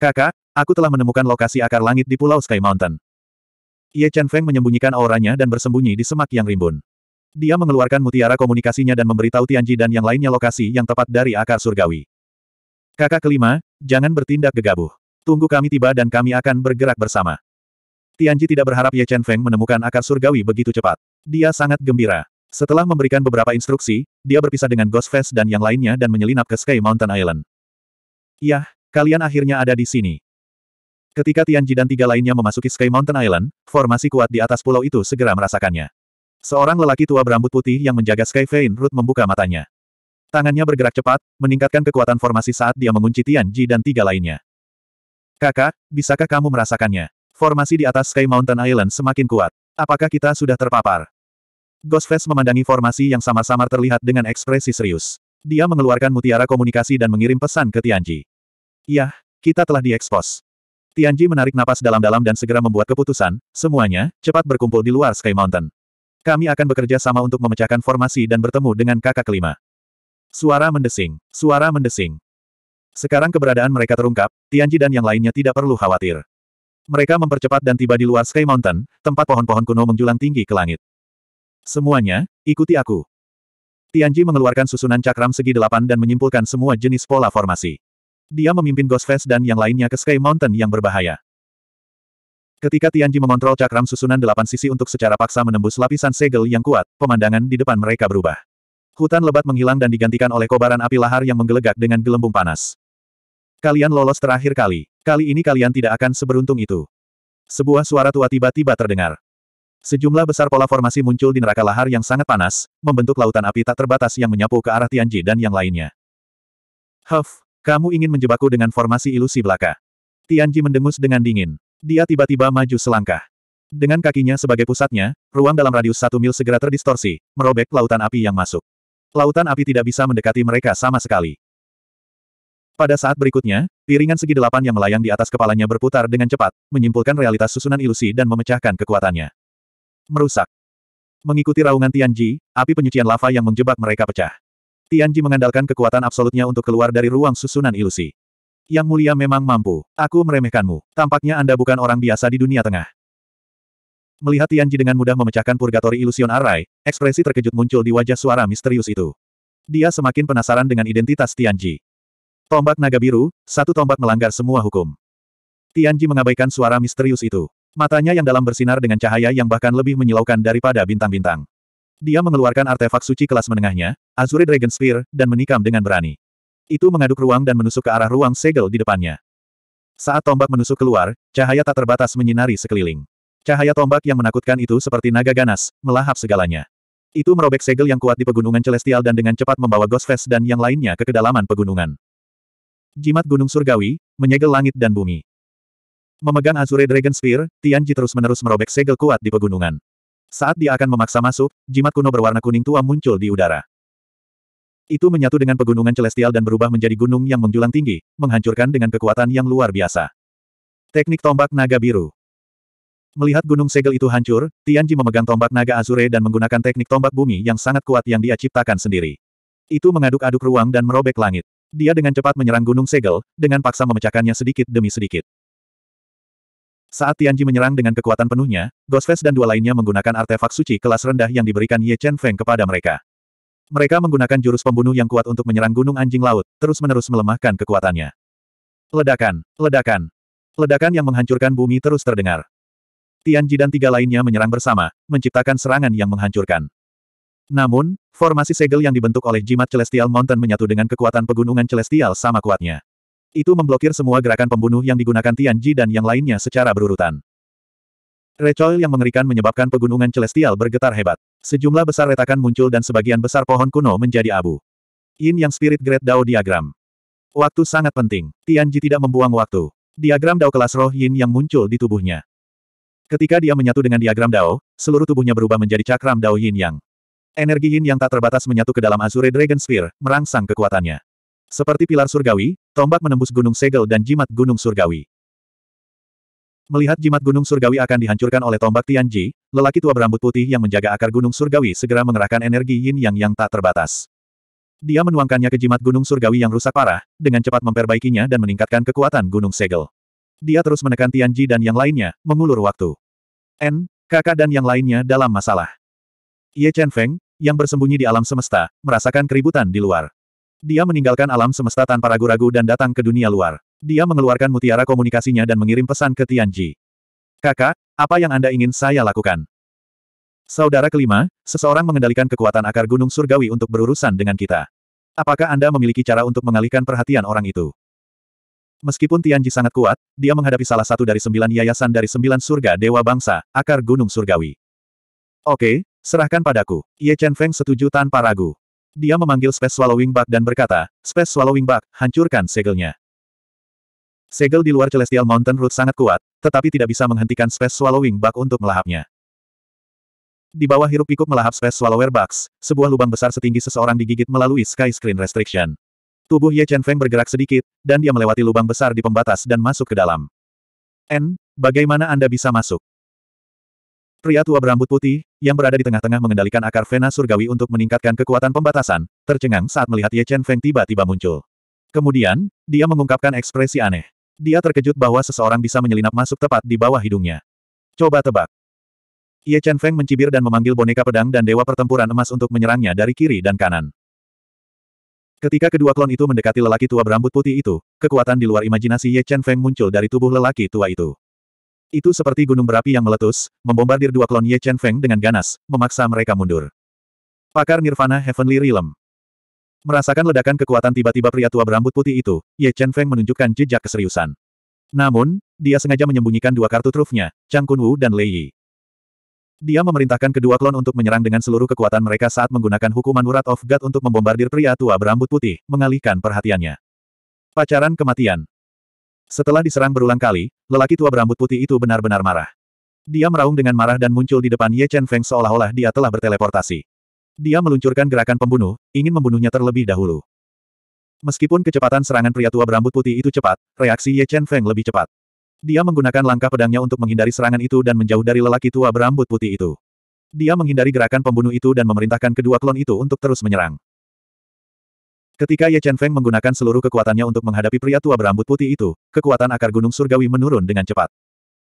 Kakak, aku telah menemukan lokasi akar langit di Pulau Sky Mountain. Ye Chen Feng menyembunyikan auranya dan bersembunyi di semak yang rimbun. Dia mengeluarkan mutiara komunikasinya dan memberitahu Tianji dan yang lainnya lokasi yang tepat dari akar surgawi. Kakak kelima, jangan bertindak gegabah. Tunggu kami tiba dan kami akan bergerak bersama. Tianji tidak berharap Ye Chen Feng menemukan akar surgawi begitu cepat. Dia sangat gembira. Setelah memberikan beberapa instruksi, dia berpisah dengan Ghost Face dan yang lainnya dan menyelinap ke Sky Mountain Island. Yah, kalian akhirnya ada di sini. Ketika Tianji dan tiga lainnya memasuki Sky Mountain Island, formasi kuat di atas pulau itu segera merasakannya. Seorang lelaki tua berambut putih yang menjaga Sky Vein Root membuka matanya. Tangannya bergerak cepat, meningkatkan kekuatan formasi saat dia mengunci Tianji dan tiga lainnya. Kakak, bisakah kamu merasakannya? Formasi di atas Sky Mountain Island semakin kuat. Apakah kita sudah terpapar? Ghostface memandangi formasi yang samar-samar terlihat dengan ekspresi serius. Dia mengeluarkan mutiara komunikasi dan mengirim pesan ke Tianji. Yah, kita telah diekspos. Tianji menarik napas dalam-dalam dan segera membuat keputusan, semuanya, cepat berkumpul di luar Sky Mountain. Kami akan bekerja sama untuk memecahkan formasi dan bertemu dengan kakak kelima. Suara mendesing, suara mendesing. Sekarang keberadaan mereka terungkap, Tianji dan yang lainnya tidak perlu khawatir. Mereka mempercepat dan tiba di luar Sky Mountain, tempat pohon-pohon kuno menjulang tinggi ke langit. Semuanya, ikuti aku. Tianji mengeluarkan susunan cakram segi delapan dan menyimpulkan semua jenis pola formasi. Dia memimpin Ghost Fest dan yang lainnya ke Sky Mountain yang berbahaya. Ketika Tianji mengontrol cakram susunan delapan sisi untuk secara paksa menembus lapisan segel yang kuat, pemandangan di depan mereka berubah. Hutan lebat menghilang dan digantikan oleh kobaran api lahar yang menggelegak dengan gelembung panas. Kalian lolos terakhir kali. Kali ini kalian tidak akan seberuntung itu. Sebuah suara tua tiba-tiba terdengar. Sejumlah besar pola formasi muncul di neraka lahar yang sangat panas, membentuk lautan api tak terbatas yang menyapu ke arah Tianji dan yang lainnya. Huff, kamu ingin menjebakku dengan formasi ilusi belaka. Tianji mendengus dengan dingin. Dia tiba-tiba maju selangkah. Dengan kakinya sebagai pusatnya, ruang dalam radius satu mil segera terdistorsi, merobek lautan api yang masuk. Lautan api tidak bisa mendekati mereka sama sekali. Pada saat berikutnya, piringan segi delapan yang melayang di atas kepalanya berputar dengan cepat, menyimpulkan realitas susunan ilusi dan memecahkan kekuatannya. Merusak. Mengikuti raungan Tianji, api penyucian lava yang menjebak mereka pecah. Tianji mengandalkan kekuatan absolutnya untuk keluar dari ruang susunan ilusi. Yang mulia memang mampu. Aku meremehkanmu. Tampaknya Anda bukan orang biasa di dunia tengah. Melihat Tianji dengan mudah memecahkan purgatori ilusion Arai, ekspresi terkejut muncul di wajah suara misterius itu. Dia semakin penasaran dengan identitas Tianji. Tombak naga biru, satu tombak melanggar semua hukum. Tianji mengabaikan suara misterius itu. Matanya yang dalam bersinar dengan cahaya yang bahkan lebih menyilaukan daripada bintang-bintang. Dia mengeluarkan artefak suci kelas menengahnya, Azure Dragon Spear, dan menikam dengan berani. Itu mengaduk ruang dan menusuk ke arah ruang segel di depannya. Saat tombak menusuk keluar, cahaya tak terbatas menyinari sekeliling. Cahaya tombak yang menakutkan itu seperti naga ganas, melahap segalanya. Itu merobek segel yang kuat di pegunungan celestial dan dengan cepat membawa Ghostface dan yang lainnya ke kedalaman pegunungan. Jimat Gunung Surgawi, menyegel langit dan bumi. Memegang Azure Dragon Spear, Tianji terus-menerus merobek segel kuat di pegunungan. Saat dia akan memaksa masuk, jimat kuno berwarna kuning tua muncul di udara. Itu menyatu dengan pegunungan celestial dan berubah menjadi gunung yang menjulang tinggi, menghancurkan dengan kekuatan yang luar biasa. Teknik tombak naga biru. Melihat gunung segel itu hancur, Tianji memegang tombak naga Azure dan menggunakan teknik tombak bumi yang sangat kuat yang dia ciptakan sendiri. Itu mengaduk-aduk ruang dan merobek langit. Dia dengan cepat menyerang Gunung Segel, dengan paksa memecahkannya sedikit demi sedikit. Saat Tianji menyerang dengan kekuatan penuhnya, Ghostface dan dua lainnya menggunakan artefak suci kelas rendah yang diberikan Ye Chen Feng kepada mereka. Mereka menggunakan jurus pembunuh yang kuat untuk menyerang gunung anjing laut, terus-menerus melemahkan kekuatannya. Ledakan, ledakan, ledakan yang menghancurkan bumi terus terdengar. Tianji dan tiga lainnya menyerang bersama, menciptakan serangan yang menghancurkan. Namun, formasi segel yang dibentuk oleh jimat Celestial Mountain menyatu dengan kekuatan pegunungan Celestial sama kuatnya. Itu memblokir semua gerakan pembunuh yang digunakan Tian Ji dan yang lainnya secara berurutan. Recoil yang mengerikan menyebabkan pegunungan Celestial bergetar hebat. Sejumlah besar retakan muncul dan sebagian besar pohon kuno menjadi abu. Yin yang Spirit Grade Dao Diagram. Waktu sangat penting. Tian Ji tidak membuang waktu. Diagram Dao kelas roh Yin yang muncul di tubuhnya. Ketika dia menyatu dengan diagram Dao, seluruh tubuhnya berubah menjadi cakram Dao Yin Yang. Energi yin yang tak terbatas menyatu ke dalam Azure Dragon Spear, merangsang kekuatannya. Seperti pilar surgawi, tombak menembus gunung segel dan jimat gunung surgawi. Melihat jimat gunung surgawi akan dihancurkan oleh tombak Tianji, lelaki tua berambut putih yang menjaga akar gunung surgawi segera mengerahkan energi yin yang yang tak terbatas. Dia menuangkannya ke jimat gunung surgawi yang rusak parah, dengan cepat memperbaikinya dan meningkatkan kekuatan gunung segel. Dia terus menekan Tianji dan yang lainnya, mengulur waktu. N, kakak dan yang lainnya dalam masalah. Ye Chen Feng, yang bersembunyi di alam semesta, merasakan keributan di luar. Dia meninggalkan alam semesta tanpa ragu-ragu dan datang ke dunia luar. Dia mengeluarkan mutiara komunikasinya dan mengirim pesan ke Tianji. Kakak, apa yang Anda ingin saya lakukan? Saudara kelima, seseorang mengendalikan kekuatan akar gunung surgawi untuk berurusan dengan kita. Apakah Anda memiliki cara untuk mengalihkan perhatian orang itu? Meskipun Tianji sangat kuat, dia menghadapi salah satu dari sembilan yayasan dari sembilan surga dewa bangsa, akar gunung surgawi. Oke, Serahkan padaku. Ye Chen Feng setuju tanpa ragu. Dia memanggil Space Swallowing Bug dan berkata, Space Swallowing Bug, hancurkan segelnya. Segel di luar Celestial Mountain Root sangat kuat, tetapi tidak bisa menghentikan Space Swallowing Bug untuk melahapnya. Di bawah hirup pikuk melahap Space Swallower bug, sebuah lubang besar setinggi seseorang digigit melalui Sky Screen Restriction. Tubuh Ye Chen Feng bergerak sedikit, dan dia melewati lubang besar di pembatas dan masuk ke dalam. N, bagaimana Anda bisa masuk? Pria tua berambut putih, yang berada di tengah-tengah mengendalikan akar vena surgawi untuk meningkatkan kekuatan pembatasan, tercengang saat melihat Ye Chen Feng tiba-tiba muncul. Kemudian, dia mengungkapkan ekspresi aneh. Dia terkejut bahwa seseorang bisa menyelinap masuk tepat di bawah hidungnya. Coba tebak. Ye Chen Feng mencibir dan memanggil boneka pedang dan dewa pertempuran emas untuk menyerangnya dari kiri dan kanan. Ketika kedua klon itu mendekati lelaki tua berambut putih itu, kekuatan di luar imajinasi Ye Chen Feng muncul dari tubuh lelaki tua itu. Itu seperti gunung berapi yang meletus, membombardir dua klon Ye Chen Feng dengan ganas, memaksa mereka mundur. Pakar Nirvana Heavenly Realm. Merasakan ledakan kekuatan tiba-tiba pria tua berambut putih itu, Ye Chen Feng menunjukkan jejak keseriusan. Namun, dia sengaja menyembunyikan dua kartu trufnya, Chang Kun Wu dan Lei Yi. Dia memerintahkan kedua klon untuk menyerang dengan seluruh kekuatan mereka saat menggunakan hukuman urat of God untuk membombardir pria tua berambut putih, mengalihkan perhatiannya. Pacaran kematian. Setelah diserang berulang kali, lelaki tua berambut putih itu benar-benar marah. Dia meraung dengan marah dan muncul di depan Ye Chen Feng seolah-olah dia telah berteleportasi. Dia meluncurkan gerakan pembunuh, ingin membunuhnya terlebih dahulu. Meskipun kecepatan serangan pria tua berambut putih itu cepat, reaksi Ye Chen Feng lebih cepat. Dia menggunakan langkah pedangnya untuk menghindari serangan itu dan menjauh dari lelaki tua berambut putih itu. Dia menghindari gerakan pembunuh itu dan memerintahkan kedua klon itu untuk terus menyerang. Ketika Ye Chen Feng menggunakan seluruh kekuatannya untuk menghadapi pria tua berambut putih itu, kekuatan akar gunung surgawi menurun dengan cepat.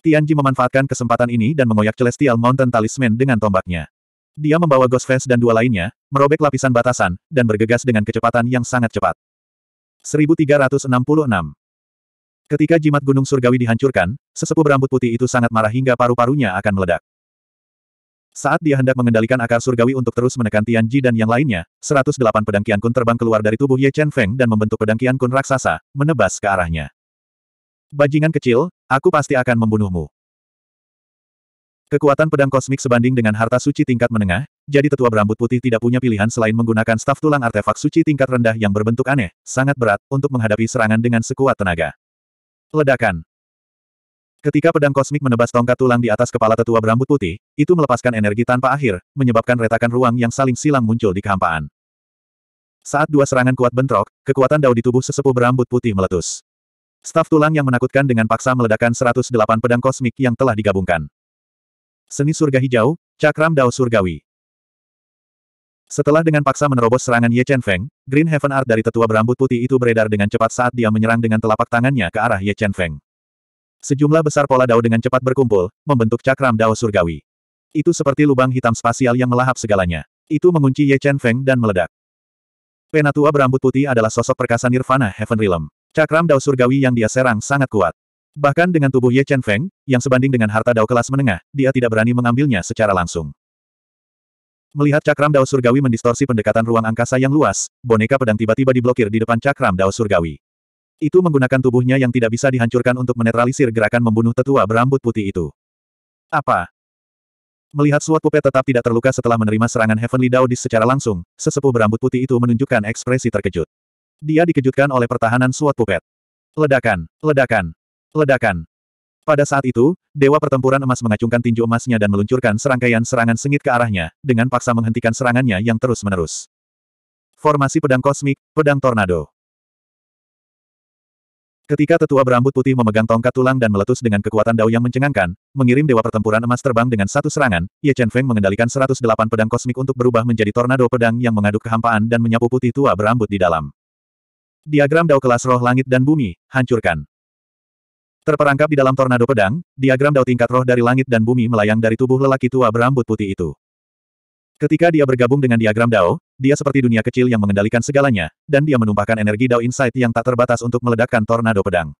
Tianji memanfaatkan kesempatan ini dan mengoyak Celestial Mountain Talisman dengan tombaknya. Dia membawa Ghost Fence dan dua lainnya, merobek lapisan batasan, dan bergegas dengan kecepatan yang sangat cepat. 1366 Ketika jimat gunung surgawi dihancurkan, sesepuh berambut putih itu sangat marah hingga paru-parunya akan meledak. Saat dia hendak mengendalikan akar surgawi untuk terus menekan Tian Tianji dan yang lainnya, 108 pedang kun terbang keluar dari tubuh Ye Chen Feng dan membentuk pedang kun raksasa, menebas ke arahnya. Bajingan kecil, aku pasti akan membunuhmu. Kekuatan pedang kosmik sebanding dengan harta suci tingkat menengah, jadi tetua berambut putih tidak punya pilihan selain menggunakan staf tulang artefak suci tingkat rendah yang berbentuk aneh, sangat berat, untuk menghadapi serangan dengan sekuat tenaga. Ledakan. Ketika pedang kosmik menebas tongkat tulang di atas kepala tetua berambut putih, itu melepaskan energi tanpa akhir, menyebabkan retakan ruang yang saling silang muncul di kehampaan. Saat dua serangan kuat bentrok, kekuatan dao di tubuh sesepuh berambut putih meletus. Staf tulang yang menakutkan dengan paksa meledakkan 108 pedang kosmik yang telah digabungkan. Seni surga hijau, cakram dao surgawi. Setelah dengan paksa menerobos serangan Ye Chen Feng, Green Heaven Art dari tetua berambut putih itu beredar dengan cepat saat dia menyerang dengan telapak tangannya ke arah Ye Chen Feng. Sejumlah besar pola dao dengan cepat berkumpul, membentuk cakram dao surgawi. Itu seperti lubang hitam spasial yang melahap segalanya. Itu mengunci Ye Chen Feng dan meledak. Penatua berambut putih adalah sosok perkasa Nirvana Heaven Realm. Cakram dao surgawi yang dia serang sangat kuat. Bahkan dengan tubuh Ye Chen Feng, yang sebanding dengan harta dao kelas menengah, dia tidak berani mengambilnya secara langsung. Melihat cakram dao surgawi mendistorsi pendekatan ruang angkasa yang luas, boneka pedang tiba-tiba diblokir di depan cakram dao surgawi. Itu menggunakan tubuhnya yang tidak bisa dihancurkan untuk menetralisir gerakan membunuh tetua berambut putih itu. Apa? Melihat suatu Puppet tetap tidak terluka setelah menerima serangan Heavenly Daudis secara langsung, sesepuh berambut putih itu menunjukkan ekspresi terkejut. Dia dikejutkan oleh pertahanan suatu Puppet. Ledakan, ledakan, ledakan. Pada saat itu, Dewa Pertempuran Emas mengacungkan tinju emasnya dan meluncurkan serangkaian serangan sengit ke arahnya, dengan paksa menghentikan serangannya yang terus-menerus. Formasi Pedang Kosmik, Pedang Tornado. Ketika tetua berambut putih memegang tongkat tulang dan meletus dengan kekuatan dao yang mencengangkan, mengirim dewa pertempuran emas terbang dengan satu serangan, Ye Chen Feng mengendalikan 108 pedang kosmik untuk berubah menjadi tornado pedang yang mengaduk kehampaan dan menyapu putih tua berambut di dalam. Diagram dao kelas roh langit dan bumi, hancurkan. Terperangkap di dalam tornado pedang, diagram dao tingkat roh dari langit dan bumi melayang dari tubuh lelaki tua berambut putih itu. Ketika dia bergabung dengan diagram dao, dia seperti dunia kecil yang mengendalikan segalanya, dan dia menumpahkan energi Dao Insight yang tak terbatas untuk meledakkan tornado pedang.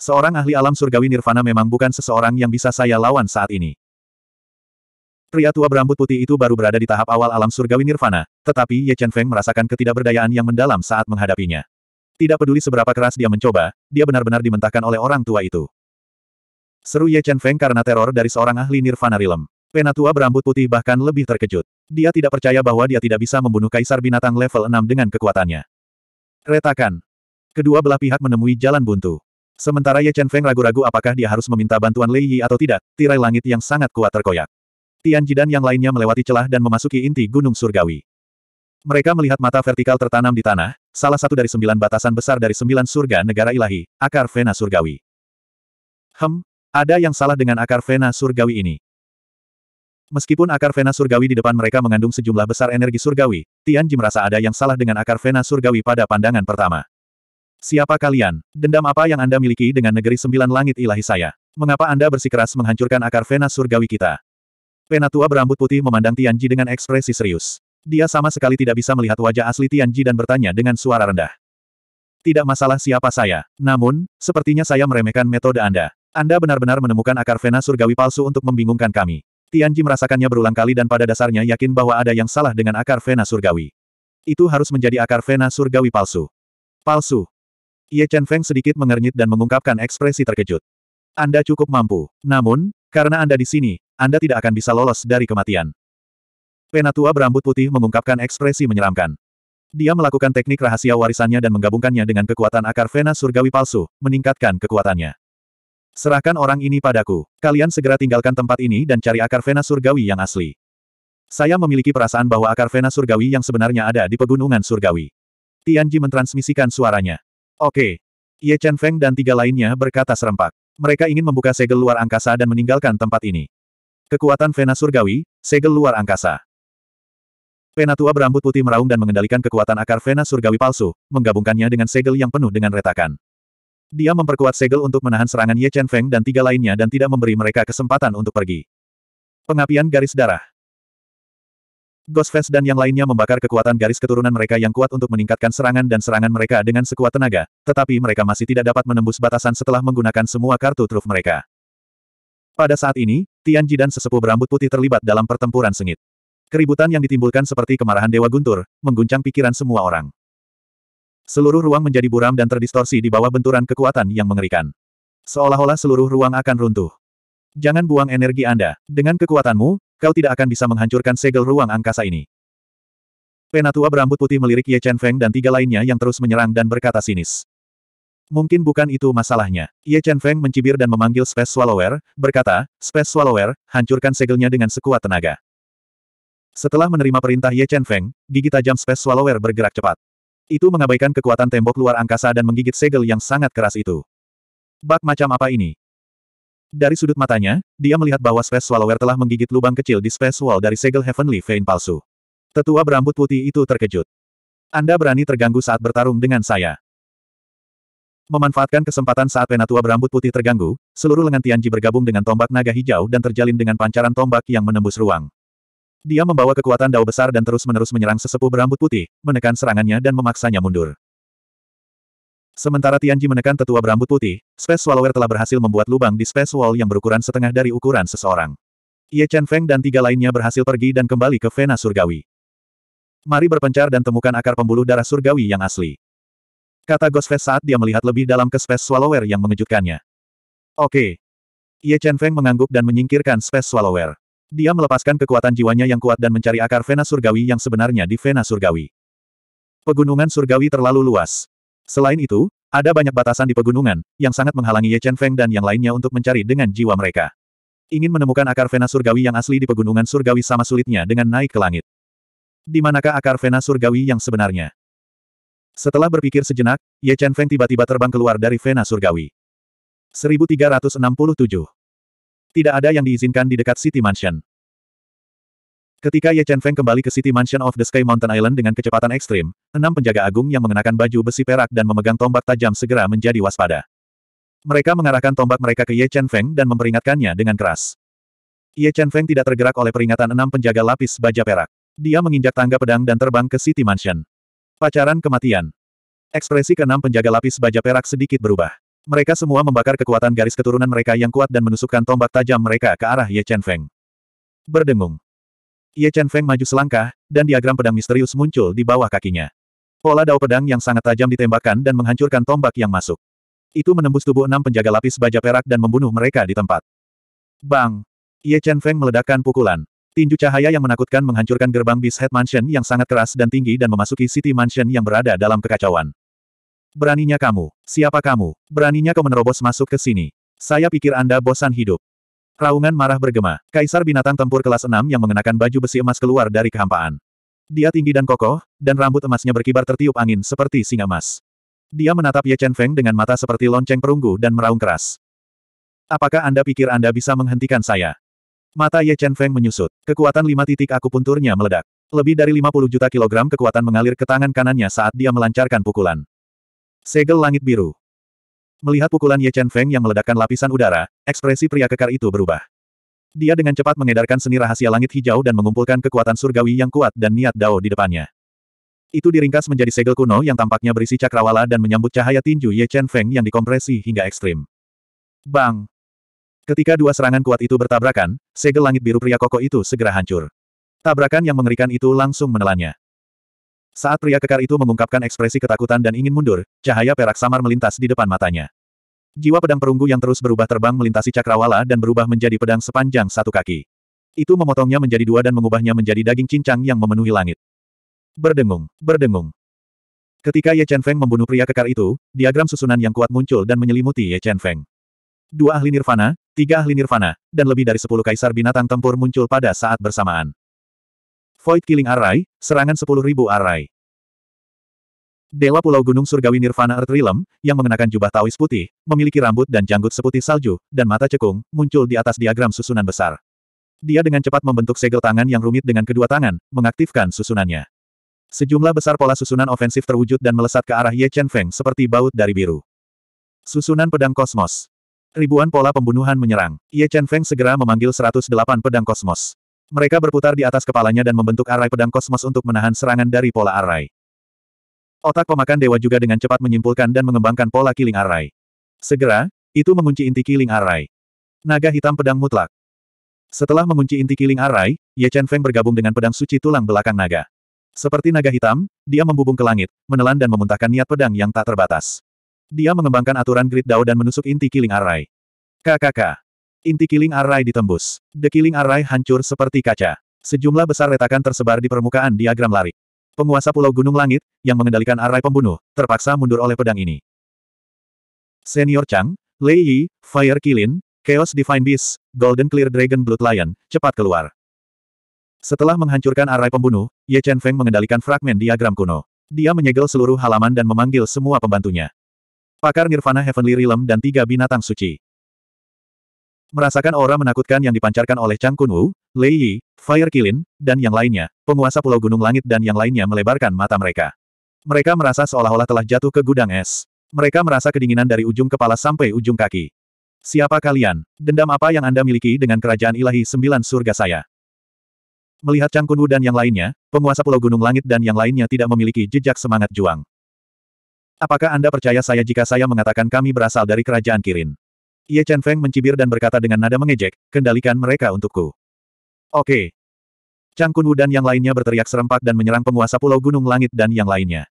Seorang ahli alam surgawi Nirvana memang bukan seseorang yang bisa saya lawan saat ini. Pria tua berambut putih itu baru berada di tahap awal alam surgawi Nirvana, tetapi Ye Chen Feng merasakan ketidakberdayaan yang mendalam saat menghadapinya. Tidak peduli seberapa keras dia mencoba, dia benar-benar dimentahkan oleh orang tua itu. Seru Ye Chen Feng karena teror dari seorang ahli Nirvana rilem. Penatua berambut putih bahkan lebih terkejut. Dia tidak percaya bahwa dia tidak bisa membunuh kaisar binatang level 6 dengan kekuatannya. Retakan. Kedua belah pihak menemui jalan buntu. Sementara Ye Chen Feng ragu-ragu apakah dia harus meminta bantuan Lei Yi atau tidak, tirai langit yang sangat kuat terkoyak. Tian Jidan yang lainnya melewati celah dan memasuki inti gunung surgawi. Mereka melihat mata vertikal tertanam di tanah, salah satu dari sembilan batasan besar dari sembilan surga negara ilahi, akar Vena surgawi. Hem, ada yang salah dengan akar Vena surgawi ini. Meskipun akar vena surgawi di depan mereka mengandung sejumlah besar energi surgawi, Tianji merasa ada yang salah dengan akar vena surgawi pada pandangan pertama. Siapa kalian? Dendam apa yang Anda miliki dengan negeri sembilan langit ilahi saya? Mengapa Anda bersikeras menghancurkan akar vena surgawi kita? Penatua berambut putih memandang Tianji dengan ekspresi serius. Dia sama sekali tidak bisa melihat wajah asli Tianji dan bertanya dengan suara rendah. Tidak masalah siapa saya, namun, sepertinya saya meremehkan metode Anda. Anda benar-benar menemukan akar vena surgawi palsu untuk membingungkan kami. Tianji merasakannya berulang kali dan pada dasarnya yakin bahwa ada yang salah dengan akar vena surgawi. Itu harus menjadi akar vena surgawi palsu. Palsu. Ye Chen Feng sedikit mengernyit dan mengungkapkan ekspresi terkejut. Anda cukup mampu. Namun, karena Anda di sini, Anda tidak akan bisa lolos dari kematian. Penatua berambut putih mengungkapkan ekspresi menyeramkan. Dia melakukan teknik rahasia warisannya dan menggabungkannya dengan kekuatan akar vena surgawi palsu, meningkatkan kekuatannya. Serahkan orang ini padaku. Kalian segera tinggalkan tempat ini dan cari akar vena surgawi yang asli. Saya memiliki perasaan bahwa akar vena surgawi yang sebenarnya ada di pegunungan surgawi. Tianji mentransmisikan suaranya. Oke. Ye Chen Feng dan tiga lainnya berkata serempak. Mereka ingin membuka segel luar angkasa dan meninggalkan tempat ini. Kekuatan vena surgawi, segel luar angkasa. Penatua berambut putih meraung dan mengendalikan kekuatan akar vena surgawi palsu, menggabungkannya dengan segel yang penuh dengan retakan. Dia memperkuat segel untuk menahan serangan Ye Chen Feng dan tiga lainnya dan tidak memberi mereka kesempatan untuk pergi. Pengapian garis darah. Ghost Fest dan yang lainnya membakar kekuatan garis keturunan mereka yang kuat untuk meningkatkan serangan dan serangan mereka dengan sekuat tenaga, tetapi mereka masih tidak dapat menembus batasan setelah menggunakan semua kartu truf mereka. Pada saat ini, Tianji dan sesepuh berambut putih terlibat dalam pertempuran sengit. Keributan yang ditimbulkan seperti kemarahan Dewa Guntur, mengguncang pikiran semua orang. Seluruh ruang menjadi buram dan terdistorsi di bawah benturan kekuatan yang mengerikan. Seolah-olah seluruh ruang akan runtuh. Jangan buang energi Anda. Dengan kekuatanmu, kau tidak akan bisa menghancurkan segel ruang angkasa ini. Penatua berambut putih melirik Ye Chen Feng dan tiga lainnya yang terus menyerang dan berkata sinis. Mungkin bukan itu masalahnya. Ye Chen Feng mencibir dan memanggil Space Swallower, berkata, Space Swallower, hancurkan segelnya dengan sekuat tenaga. Setelah menerima perintah Ye Chen Feng, gigi tajam Space Swallower bergerak cepat. Itu mengabaikan kekuatan tembok luar angkasa dan menggigit segel yang sangat keras itu. Bak macam apa ini? Dari sudut matanya, dia melihat bahwa Space Swallower telah menggigit lubang kecil di Space Wall dari segel Heavenly Vein palsu. Tetua berambut putih itu terkejut. Anda berani terganggu saat bertarung dengan saya. Memanfaatkan kesempatan saat Penatua berambut putih terganggu, seluruh lengan Tianji bergabung dengan tombak naga hijau dan terjalin dengan pancaran tombak yang menembus ruang. Dia membawa kekuatan dao besar dan terus-menerus menyerang sesepuh berambut putih, menekan serangannya dan memaksanya mundur. Sementara Tianji menekan tetua berambut putih, Space Swallower telah berhasil membuat lubang di Space Wall yang berukuran setengah dari ukuran seseorang. Ye Chen Feng dan tiga lainnya berhasil pergi dan kembali ke Vena Surgawi. Mari berpencar dan temukan akar pembuluh darah surgawi yang asli. Kata Ghost Face saat dia melihat lebih dalam ke Space Swallower yang mengejutkannya. Oke. Okay. Ye Chen Feng mengangguk dan menyingkirkan Space Swallower. Dia melepaskan kekuatan jiwanya yang kuat dan mencari akar vena surgawi yang sebenarnya di vena surgawi. Pegunungan surgawi terlalu luas. Selain itu, ada banyak batasan di pegunungan, yang sangat menghalangi Ye Chen Feng dan yang lainnya untuk mencari dengan jiwa mereka. Ingin menemukan akar vena surgawi yang asli di pegunungan surgawi sama sulitnya dengan naik ke langit. Di manakah akar vena surgawi yang sebenarnya? Setelah berpikir sejenak, Ye Chen Feng tiba-tiba terbang keluar dari vena surgawi. 1367 tidak ada yang diizinkan di dekat City Mansion. Ketika Ye Chen Feng kembali ke City Mansion of the Sky Mountain Island dengan kecepatan ekstrim, enam penjaga agung yang mengenakan baju besi perak dan memegang tombak tajam segera menjadi waspada. Mereka mengarahkan tombak mereka ke Ye Chen Feng dan memperingatkannya dengan keras. Ye Chen Feng tidak tergerak oleh peringatan enam penjaga lapis baja perak. Dia menginjak tangga pedang dan terbang ke City Mansion. Pacaran kematian. Ekspresi keenam penjaga lapis baja perak sedikit berubah. Mereka semua membakar kekuatan garis keturunan mereka yang kuat dan menusukkan tombak tajam mereka ke arah Ye Chen Feng. Berdengung. Ye Chen Feng maju selangkah, dan diagram pedang misterius muncul di bawah kakinya. Pola dao pedang yang sangat tajam ditembakkan dan menghancurkan tombak yang masuk. Itu menembus tubuh enam penjaga lapis baja perak dan membunuh mereka di tempat. Bang! Ye Chen Feng meledakkan pukulan. Tinju cahaya yang menakutkan menghancurkan gerbang Beast Head Mansion yang sangat keras dan tinggi dan memasuki City Mansion yang berada dalam kekacauan. Beraninya kamu? Siapa kamu? Beraninya kau menerobos masuk ke sini? Saya pikir Anda bosan hidup. Raungan marah bergema. Kaisar binatang tempur kelas 6 yang mengenakan baju besi emas keluar dari kehampaan. Dia tinggi dan kokoh, dan rambut emasnya berkibar tertiup angin seperti singa emas. Dia menatap Ye Chen Feng dengan mata seperti lonceng perunggu dan meraung keras. Apakah Anda pikir Anda bisa menghentikan saya? Mata Ye Chen Feng menyusut. Kekuatan lima titik aku punturnya meledak. Lebih dari 50 juta kilogram kekuatan mengalir ke tangan kanannya saat dia melancarkan pukulan. Segel langit biru. Melihat pukulan Ye Chen Feng yang meledakkan lapisan udara, ekspresi pria kekar itu berubah. Dia dengan cepat mengedarkan seni rahasia langit hijau dan mengumpulkan kekuatan surgawi yang kuat dan niat dao di depannya. Itu diringkas menjadi segel kuno yang tampaknya berisi cakrawala dan menyambut cahaya tinju Ye Chen Feng yang dikompresi hingga ekstrim. Bang! Ketika dua serangan kuat itu bertabrakan, segel langit biru pria koko itu segera hancur. Tabrakan yang mengerikan itu langsung menelannya. Saat pria kekar itu mengungkapkan ekspresi ketakutan dan ingin mundur, cahaya perak samar melintas di depan matanya. Jiwa pedang perunggu yang terus berubah terbang melintasi cakrawala dan berubah menjadi pedang sepanjang satu kaki. Itu memotongnya menjadi dua dan mengubahnya menjadi daging cincang yang memenuhi langit. Berdengung, berdengung. Ketika Ye Chen Feng membunuh pria kekar itu, diagram susunan yang kuat muncul dan menyelimuti Ye Chen Feng. Dua ahli nirvana, tiga ahli nirvana, dan lebih dari sepuluh kaisar binatang tempur muncul pada saat bersamaan. Void Killing Array, serangan 10.000 Array. Dewa Pulau Gunung Surgawi Nirvana Earth Realm, yang mengenakan jubah tawis putih, memiliki rambut dan janggut seputih salju, dan mata cekung, muncul di atas diagram susunan besar. Dia dengan cepat membentuk segel tangan yang rumit dengan kedua tangan, mengaktifkan susunannya. Sejumlah besar pola susunan ofensif terwujud dan melesat ke arah Ye Chen Feng seperti baut dari biru. Susunan Pedang Kosmos Ribuan pola pembunuhan menyerang. Ye Chen Feng segera memanggil 108 pedang kosmos. Mereka berputar di atas kepalanya dan membentuk arai pedang kosmos untuk menahan serangan dari pola arai. Otak pemakan dewa juga dengan cepat menyimpulkan dan mengembangkan pola killing arai. Segera, itu mengunci inti killing arai. Naga hitam pedang mutlak. Setelah mengunci inti killing arai, Ye Chen Feng bergabung dengan pedang suci tulang belakang naga. Seperti naga hitam, dia membubung ke langit, menelan dan memuntahkan niat pedang yang tak terbatas. Dia mengembangkan aturan grid dao dan menusuk inti killing arai. KKK. Inti Killing Array ditembus. The Killing Array hancur seperti kaca. Sejumlah besar retakan tersebar di permukaan diagram lari. Penguasa Pulau Gunung Langit, yang mengendalikan Array pembunuh, terpaksa mundur oleh pedang ini. Senior Chang, Lei Yi, Fire Kilin, Chaos Divine Beast, Golden Clear Dragon Blood Lion, cepat keluar. Setelah menghancurkan Array pembunuh, Ye Chen Feng mengendalikan fragmen diagram kuno. Dia menyegel seluruh halaman dan memanggil semua pembantunya. Pakar Nirvana Heavenly Realm dan tiga binatang suci. Merasakan aura menakutkan yang dipancarkan oleh Chang Kunwu, Lei Yi, Fire Kilin, dan yang lainnya, penguasa Pulau Gunung Langit dan yang lainnya melebarkan mata mereka. Mereka merasa seolah-olah telah jatuh ke gudang es. Mereka merasa kedinginan dari ujung kepala sampai ujung kaki. Siapa kalian? Dendam apa yang Anda miliki dengan kerajaan ilahi sembilan surga saya? Melihat Chang Kunwu dan yang lainnya, penguasa Pulau Gunung Langit dan yang lainnya tidak memiliki jejak semangat juang. Apakah Anda percaya saya jika saya mengatakan kami berasal dari kerajaan Kirin? Ye Chen Feng mencibir dan berkata dengan nada mengejek, kendalikan mereka untukku. Oke. Chang Kun Wu dan yang lainnya berteriak serempak dan menyerang penguasa Pulau Gunung Langit dan yang lainnya.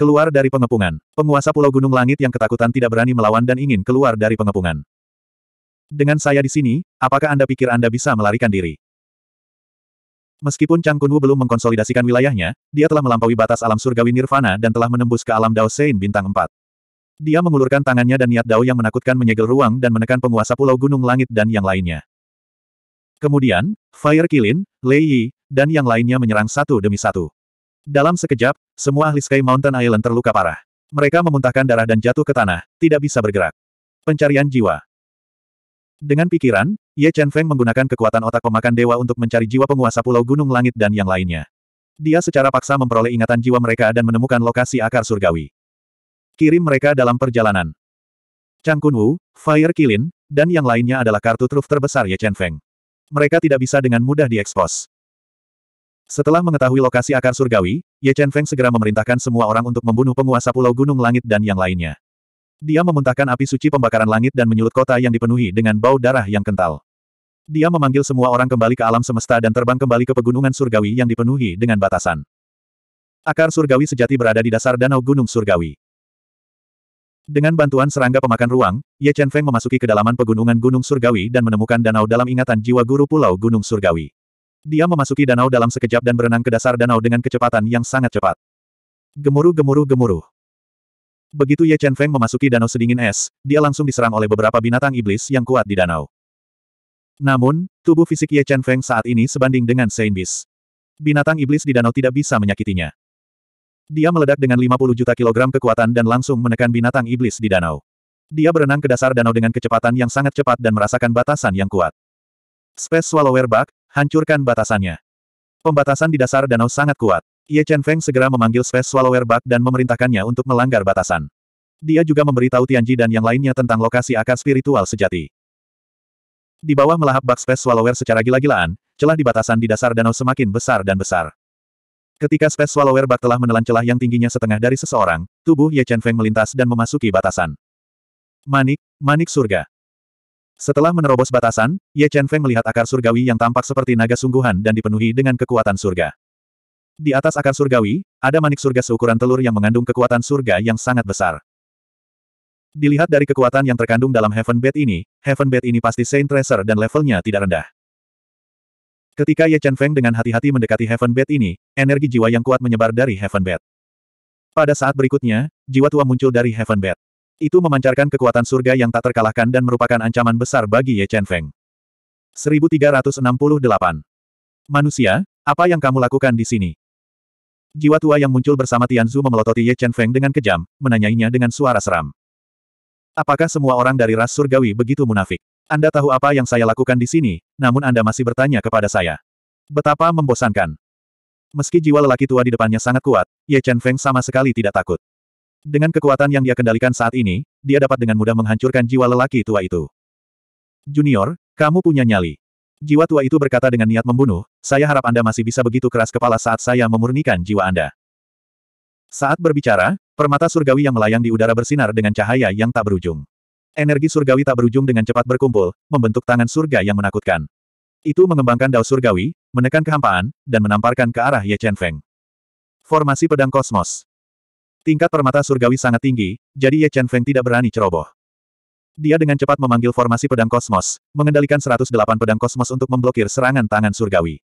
Keluar dari pengepungan, penguasa Pulau Gunung Langit yang ketakutan tidak berani melawan dan ingin keluar dari pengepungan. Dengan saya di sini, apakah Anda pikir Anda bisa melarikan diri? Meskipun Chang Kun Wu belum mengkonsolidasikan wilayahnya, dia telah melampaui batas alam surgawi Nirvana dan telah menembus ke alam Dao Sein bintang 4. Dia mengulurkan tangannya dan niat Dao yang menakutkan menyegel ruang dan menekan penguasa Pulau Gunung Langit dan yang lainnya. Kemudian, Fire Kilin, Lei Yi, dan yang lainnya menyerang satu demi satu. Dalam sekejap, semua ahli Sky Mountain Island terluka parah. Mereka memuntahkan darah dan jatuh ke tanah, tidak bisa bergerak. Pencarian jiwa. Dengan pikiran, Ye Chen Feng menggunakan kekuatan otak pemakan dewa untuk mencari jiwa penguasa Pulau Gunung Langit dan yang lainnya. Dia secara paksa memperoleh ingatan jiwa mereka dan menemukan lokasi akar surgawi. Kirim mereka dalam perjalanan. Chang Kunwu, Fire Kilin, dan yang lainnya adalah kartu truf terbesar Ye Chen Feng. Mereka tidak bisa dengan mudah diekspos. Setelah mengetahui lokasi akar surgawi, Ye Chen Feng segera memerintahkan semua orang untuk membunuh penguasa Pulau Gunung Langit dan yang lainnya. Dia memuntahkan api suci pembakaran langit dan menyulut kota yang dipenuhi dengan bau darah yang kental. Dia memanggil semua orang kembali ke alam semesta dan terbang kembali ke pegunungan surgawi yang dipenuhi dengan batasan. Akar surgawi sejati berada di dasar danau gunung surgawi. Dengan bantuan serangga pemakan ruang, Ye Chen Feng memasuki kedalaman pegunungan Gunung Surgawi dan menemukan danau dalam ingatan jiwa guru pulau Gunung Surgawi. Dia memasuki danau dalam sekejap dan berenang ke dasar danau dengan kecepatan yang sangat cepat. Gemuruh gemuruh gemuruh. Begitu Ye Chen Feng memasuki danau sedingin es, dia langsung diserang oleh beberapa binatang iblis yang kuat di danau. Namun, tubuh fisik Ye Chen Feng saat ini sebanding dengan Saint Beast. Binatang iblis di danau tidak bisa menyakitinya. Dia meledak dengan 50 juta kilogram kekuatan dan langsung menekan binatang iblis di danau. Dia berenang ke dasar danau dengan kecepatan yang sangat cepat dan merasakan batasan yang kuat. Space Swallower Bug, hancurkan batasannya. Pembatasan di dasar danau sangat kuat. Ye Chen Feng segera memanggil Space Swallower Bug dan memerintahkannya untuk melanggar batasan. Dia juga memberitahu Tianji dan yang lainnya tentang lokasi akar spiritual sejati. Di bawah melahap bak Space Swallower secara gila-gilaan, celah di batasan di dasar danau semakin besar dan besar. Ketika Space Swallower bat telah menelan celah yang tingginya setengah dari seseorang, tubuh Ye Chen Feng melintas dan memasuki batasan. Manik, manik surga. Setelah menerobos batasan, Ye Chen Feng melihat akar surgawi yang tampak seperti naga sungguhan dan dipenuhi dengan kekuatan surga. Di atas akar surgawi, ada manik surga seukuran telur yang mengandung kekuatan surga yang sangat besar. Dilihat dari kekuatan yang terkandung dalam Heaven Bed ini, Heaven Bed ini pasti Saint Tracer dan levelnya tidak rendah. Ketika Ye Chen Feng dengan hati-hati mendekati Heaven Bed ini, energi jiwa yang kuat menyebar dari Heaven Bed. Pada saat berikutnya, jiwa tua muncul dari Heaven Bed. Itu memancarkan kekuatan surga yang tak terkalahkan dan merupakan ancaman besar bagi Ye Chen Feng. 1368. Manusia, apa yang kamu lakukan di sini? Jiwa tua yang muncul bersama Tian Zhu memelototi Ye Chen Feng dengan kejam, menanyainya dengan suara seram. Apakah semua orang dari ras surgawi begitu munafik? Anda tahu apa yang saya lakukan di sini, namun Anda masih bertanya kepada saya. Betapa membosankan. Meski jiwa lelaki tua di depannya sangat kuat, Ye Chen Feng sama sekali tidak takut. Dengan kekuatan yang dia kendalikan saat ini, dia dapat dengan mudah menghancurkan jiwa lelaki tua itu. Junior, kamu punya nyali. Jiwa tua itu berkata dengan niat membunuh, saya harap Anda masih bisa begitu keras kepala saat saya memurnikan jiwa Anda. Saat berbicara, permata surgawi yang melayang di udara bersinar dengan cahaya yang tak berujung. Energi surgawi tak berujung dengan cepat berkumpul, membentuk tangan surga yang menakutkan. Itu mengembangkan dao surgawi, menekan kehampaan, dan menamparkan ke arah Ye Chen Feng. Formasi pedang kosmos. Tingkat permata surgawi sangat tinggi, jadi Ye Chen Feng tidak berani ceroboh. Dia dengan cepat memanggil formasi pedang kosmos, mengendalikan 108 pedang kosmos untuk memblokir serangan tangan surgawi.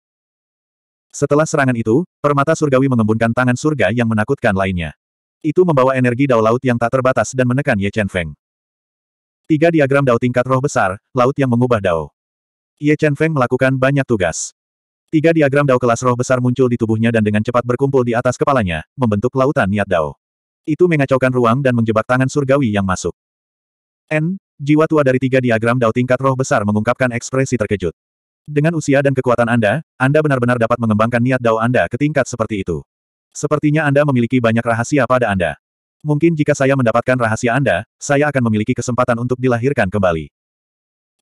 Setelah serangan itu, permata surgawi mengembunkan tangan surga yang menakutkan lainnya. Itu membawa energi dao laut yang tak terbatas dan menekan Ye Chen Feng. Tiga diagram Dao tingkat roh besar, laut yang mengubah Dao. Ye Chen Feng melakukan banyak tugas. Tiga diagram Dao kelas roh besar muncul di tubuhnya dan dengan cepat berkumpul di atas kepalanya, membentuk lautan niat Dao. Itu mengacaukan ruang dan menjebak tangan surgawi yang masuk. N, jiwa tua dari tiga diagram Dao tingkat roh besar mengungkapkan ekspresi terkejut. Dengan usia dan kekuatan Anda, Anda benar-benar dapat mengembangkan niat Dao Anda ke tingkat seperti itu. Sepertinya Anda memiliki banyak rahasia pada Anda. Mungkin jika saya mendapatkan rahasia Anda, saya akan memiliki kesempatan untuk dilahirkan kembali.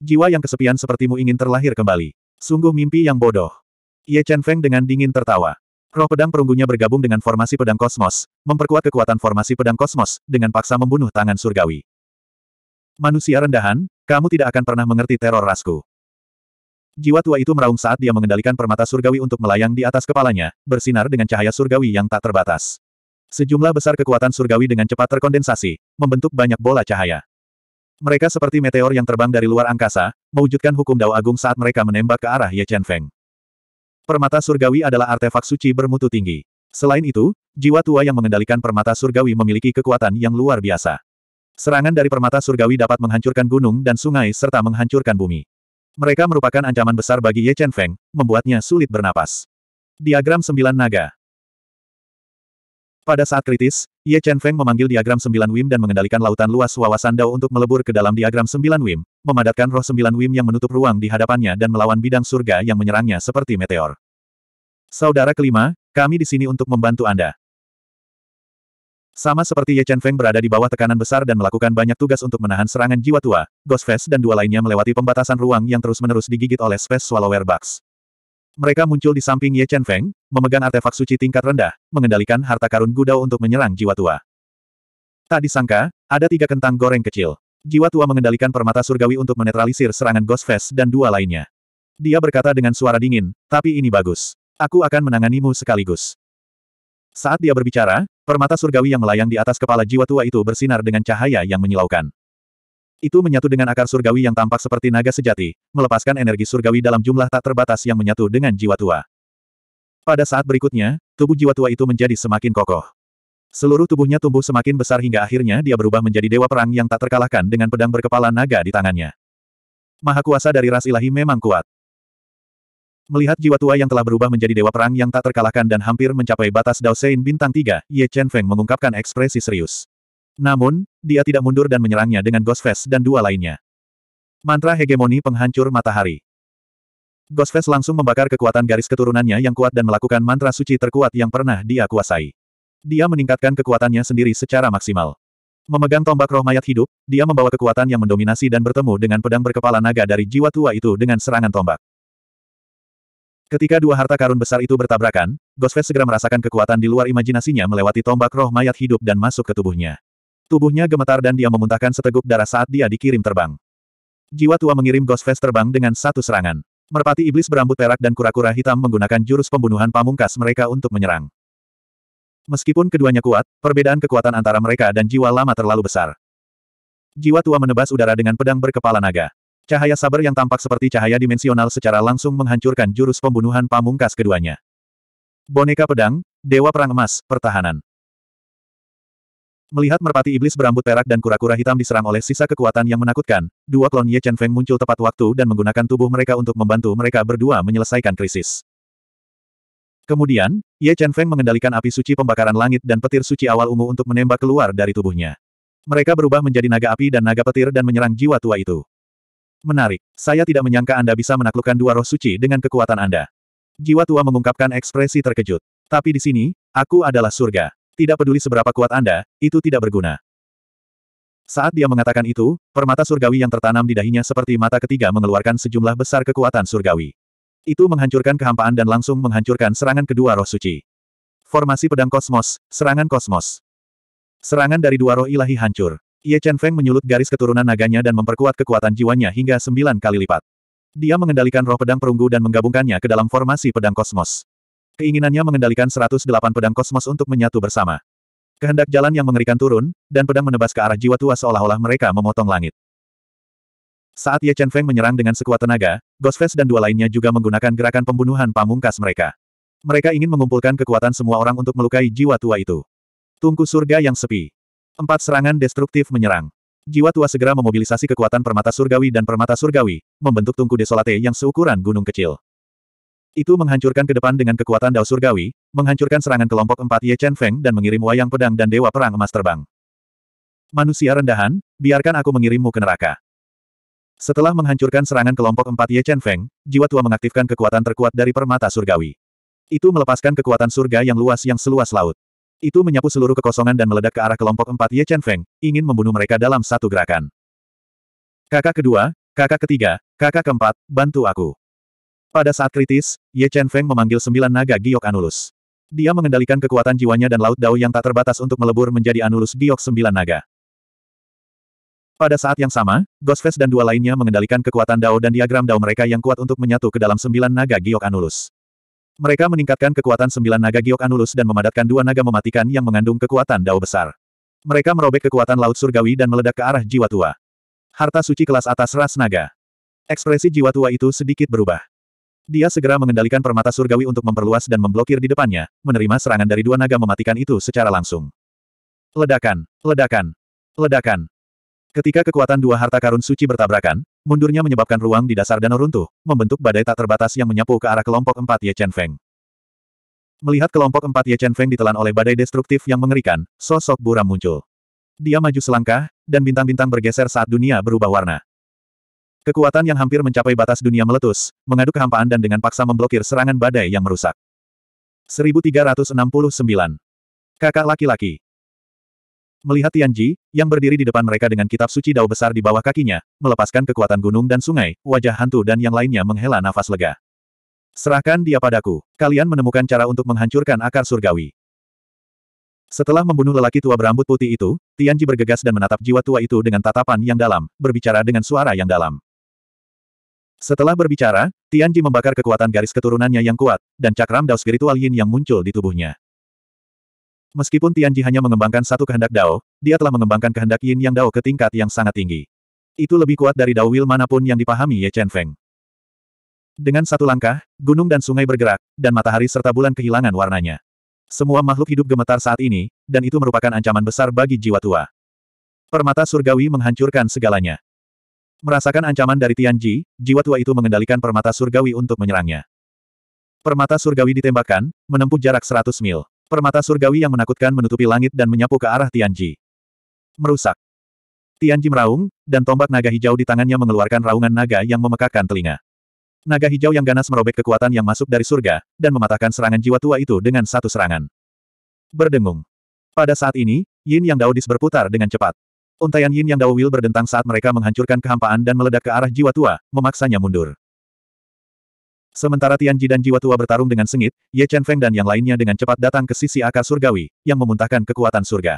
Jiwa yang kesepian sepertimu ingin terlahir kembali. Sungguh mimpi yang bodoh. Ye Chen Feng dengan dingin tertawa. Roh pedang perunggunya bergabung dengan formasi pedang kosmos, memperkuat kekuatan formasi pedang kosmos, dengan paksa membunuh tangan surgawi. Manusia rendahan, kamu tidak akan pernah mengerti teror rasku. Jiwa tua itu meraung saat dia mengendalikan permata surgawi untuk melayang di atas kepalanya, bersinar dengan cahaya surgawi yang tak terbatas. Sejumlah besar kekuatan surgawi dengan cepat terkondensasi, membentuk banyak bola cahaya. Mereka seperti meteor yang terbang dari luar angkasa, mewujudkan hukum Dao Agung saat mereka menembak ke arah Ye Chen Feng. Permata surgawi adalah artefak suci bermutu tinggi. Selain itu, jiwa tua yang mengendalikan permata surgawi memiliki kekuatan yang luar biasa. Serangan dari permata surgawi dapat menghancurkan gunung dan sungai serta menghancurkan bumi. Mereka merupakan ancaman besar bagi Ye Chen Feng, membuatnya sulit bernapas. Diagram 9 Naga pada saat kritis, Ye Chen Feng memanggil diagram sembilan Wim dan mengendalikan lautan luas wawasan Dao untuk melebur ke dalam diagram sembilan Wim, memadatkan roh sembilan Wim yang menutup ruang di hadapannya dan melawan bidang surga yang menyerangnya seperti meteor. Saudara kelima, kami di sini untuk membantu Anda. Sama seperti Ye Chen Feng berada di bawah tekanan besar dan melakukan banyak tugas untuk menahan serangan jiwa tua, Ghost Face dan dua lainnya melewati pembatasan ruang yang terus-menerus digigit oleh Space Swallower Bugs. Mereka muncul di samping Ye Chen Feng, memegang artefak suci tingkat rendah, mengendalikan harta karun gudau untuk menyerang jiwa tua. Tak disangka, ada tiga kentang goreng kecil. Jiwa tua mengendalikan permata surgawi untuk menetralisir serangan Ghost Fest dan dua lainnya. Dia berkata dengan suara dingin, tapi ini bagus. Aku akan menanganimu sekaligus. Saat dia berbicara, permata surgawi yang melayang di atas kepala jiwa tua itu bersinar dengan cahaya yang menyilaukan. Itu menyatu dengan akar surgawi yang tampak seperti naga sejati, melepaskan energi surgawi dalam jumlah tak terbatas yang menyatu dengan jiwa tua. Pada saat berikutnya, tubuh jiwa tua itu menjadi semakin kokoh. Seluruh tubuhnya tumbuh semakin besar hingga akhirnya dia berubah menjadi dewa perang yang tak terkalahkan dengan pedang berkepala naga di tangannya. Maha kuasa dari ras ilahi memang kuat. Melihat jiwa tua yang telah berubah menjadi dewa perang yang tak terkalahkan dan hampir mencapai batas Dao Sein bintang 3, Ye Chen Feng mengungkapkan ekspresi serius. Namun, dia tidak mundur dan menyerangnya dengan Ghostface dan dua lainnya. Mantra hegemoni penghancur matahari. Ghostface langsung membakar kekuatan garis keturunannya yang kuat dan melakukan mantra suci terkuat yang pernah dia kuasai. Dia meningkatkan kekuatannya sendiri secara maksimal. Memegang tombak roh mayat hidup, dia membawa kekuatan yang mendominasi dan bertemu dengan pedang berkepala naga dari jiwa tua itu dengan serangan tombak. Ketika dua harta karun besar itu bertabrakan, Ghostface segera merasakan kekuatan di luar imajinasinya melewati tombak roh mayat hidup dan masuk ke tubuhnya. Tubuhnya gemetar dan dia memuntahkan seteguk darah saat dia dikirim terbang. Jiwa tua mengirim Ghostface terbang dengan satu serangan. Merpati iblis berambut perak dan kura-kura hitam menggunakan jurus pembunuhan pamungkas mereka untuk menyerang. Meskipun keduanya kuat, perbedaan kekuatan antara mereka dan jiwa lama terlalu besar. Jiwa tua menebas udara dengan pedang berkepala naga. Cahaya sabar yang tampak seperti cahaya dimensional secara langsung menghancurkan jurus pembunuhan pamungkas keduanya. Boneka pedang, Dewa Perang Emas, Pertahanan. Melihat merpati iblis berambut perak dan kura-kura hitam diserang oleh sisa kekuatan yang menakutkan, dua klon Ye Chen Feng muncul tepat waktu dan menggunakan tubuh mereka untuk membantu mereka berdua menyelesaikan krisis. Kemudian, Ye Chen Feng mengendalikan api suci pembakaran langit dan petir suci awal ungu untuk menembak keluar dari tubuhnya. Mereka berubah menjadi naga api dan naga petir dan menyerang jiwa tua itu. Menarik, saya tidak menyangka Anda bisa menaklukkan dua roh suci dengan kekuatan Anda. Jiwa tua mengungkapkan ekspresi terkejut. Tapi di sini, aku adalah surga. Tidak peduli seberapa kuat Anda, itu tidak berguna. Saat dia mengatakan itu, permata surgawi yang tertanam di dahinya seperti mata ketiga mengeluarkan sejumlah besar kekuatan surgawi. Itu menghancurkan kehampaan dan langsung menghancurkan serangan kedua roh suci. Formasi pedang kosmos, serangan kosmos. Serangan dari dua roh ilahi hancur. Ye Chen Feng menyulut garis keturunan naganya dan memperkuat kekuatan jiwanya hingga sembilan kali lipat. Dia mengendalikan roh pedang perunggu dan menggabungkannya ke dalam formasi pedang kosmos. Keinginannya mengendalikan 108 pedang kosmos untuk menyatu bersama. Kehendak jalan yang mengerikan turun, dan pedang menebas ke arah jiwa tua seolah-olah mereka memotong langit. Saat Ye Chen Feng menyerang dengan sekuat tenaga, Ghost Face dan dua lainnya juga menggunakan gerakan pembunuhan pamungkas mereka. Mereka ingin mengumpulkan kekuatan semua orang untuk melukai jiwa tua itu. Tungku surga yang sepi. Empat serangan destruktif menyerang. Jiwa tua segera memobilisasi kekuatan permata surgawi dan permata surgawi, membentuk tungku desolate yang seukuran gunung kecil. Itu menghancurkan ke depan dengan kekuatan dao surgawi, menghancurkan serangan kelompok empat Ye Chen Feng dan mengirim wayang pedang dan dewa perang emas terbang. Manusia rendahan, biarkan aku mengirimmu ke neraka. Setelah menghancurkan serangan kelompok empat Ye Chen Feng, jiwa tua mengaktifkan kekuatan terkuat dari permata surgawi. Itu melepaskan kekuatan surga yang luas yang seluas laut. Itu menyapu seluruh kekosongan dan meledak ke arah kelompok empat Ye Chen Feng, ingin membunuh mereka dalam satu gerakan. Kakak kedua, kakak ketiga, kakak keempat, bantu aku. Pada saat kritis, Ye Chen Feng memanggil sembilan naga giok Anulus. Dia mengendalikan kekuatan jiwanya dan laut dao yang tak terbatas untuk melebur menjadi Anulus giok sembilan naga. Pada saat yang sama, Ghostface dan dua lainnya mengendalikan kekuatan dao dan diagram dao mereka yang kuat untuk menyatu ke dalam sembilan naga giok Anulus. Mereka meningkatkan kekuatan sembilan naga giok Anulus dan memadatkan dua naga mematikan yang mengandung kekuatan dao besar. Mereka merobek kekuatan laut surgawi dan meledak ke arah jiwa tua. Harta suci kelas atas ras naga. Ekspresi jiwa tua itu sedikit berubah. Dia segera mengendalikan permata surgawi untuk memperluas dan memblokir di depannya, menerima serangan dari dua naga mematikan itu secara langsung. Ledakan! Ledakan! Ledakan! Ketika kekuatan dua harta karun suci bertabrakan, mundurnya menyebabkan ruang di dasar danau runtuh, membentuk badai tak terbatas yang menyapu ke arah kelompok empat Ye Chen Feng. Melihat kelompok empat Ye Chen Feng ditelan oleh badai destruktif yang mengerikan, sosok buram muncul. Dia maju selangkah, dan bintang-bintang bergeser saat dunia berubah warna. Kekuatan yang hampir mencapai batas dunia meletus, mengadu kehampaan dan dengan paksa memblokir serangan badai yang merusak. 1369. Kakak laki-laki. Melihat Tianji, yang berdiri di depan mereka dengan kitab suci dao besar di bawah kakinya, melepaskan kekuatan gunung dan sungai, wajah hantu dan yang lainnya menghela nafas lega. Serahkan dia padaku. Kalian menemukan cara untuk menghancurkan akar surgawi. Setelah membunuh lelaki tua berambut putih itu, Tianji bergegas dan menatap jiwa tua itu dengan tatapan yang dalam, berbicara dengan suara yang dalam. Setelah berbicara, Tianji membakar kekuatan garis keturunannya yang kuat, dan cakram dao spiritual yin yang muncul di tubuhnya. Meskipun Tianji hanya mengembangkan satu kehendak dao, dia telah mengembangkan kehendak yin yang dao ke tingkat yang sangat tinggi. Itu lebih kuat dari dao will manapun yang dipahami Ye Chen Feng. Dengan satu langkah, gunung dan sungai bergerak, dan matahari serta bulan kehilangan warnanya. Semua makhluk hidup gemetar saat ini, dan itu merupakan ancaman besar bagi jiwa tua. Permata surgawi menghancurkan segalanya. Merasakan ancaman dari Tianji, jiwa tua itu mengendalikan permata surgawi untuk menyerangnya. Permata surgawi ditembakkan, menempuh jarak 100 mil. Permata surgawi yang menakutkan menutupi langit dan menyapu ke arah Tianji. Merusak. Tianji meraung, dan tombak naga hijau di tangannya mengeluarkan raungan naga yang memekakkan telinga. Naga hijau yang ganas merobek kekuatan yang masuk dari surga, dan mematahkan serangan jiwa tua itu dengan satu serangan. Berdengung. Pada saat ini, Yin Yang Daudis berputar dengan cepat. Untaian yin yang Dao Will berdentang saat mereka menghancurkan kehampaan dan meledak ke arah jiwa tua, memaksanya mundur. Sementara Tian Ji dan jiwa tua bertarung dengan sengit, Ye Chen Feng dan yang lainnya dengan cepat datang ke sisi akar surgawi, yang memuntahkan kekuatan surga.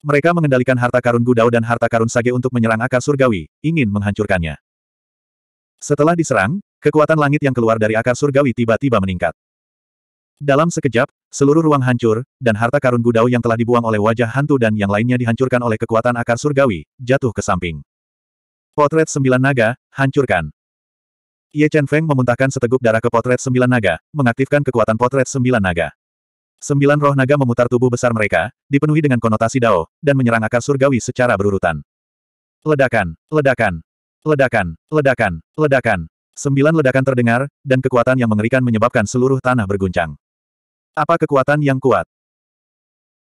Mereka mengendalikan harta karun Gudao dan harta karun Sage untuk menyerang akar surgawi, ingin menghancurkannya. Setelah diserang, kekuatan langit yang keluar dari akar surgawi tiba-tiba meningkat. Dalam sekejap, seluruh ruang hancur, dan harta karun gudau yang telah dibuang oleh wajah hantu dan yang lainnya dihancurkan oleh kekuatan akar surgawi, jatuh ke samping. Potret sembilan naga, hancurkan. Ye Chen Feng memuntahkan seteguk darah ke potret sembilan naga, mengaktifkan kekuatan potret sembilan naga. Sembilan roh naga memutar tubuh besar mereka, dipenuhi dengan konotasi dao, dan menyerang akar surgawi secara berurutan. Ledakan, ledakan, ledakan, ledakan, ledakan. Sembilan ledakan terdengar, dan kekuatan yang mengerikan menyebabkan seluruh tanah berguncang. Apa kekuatan yang kuat?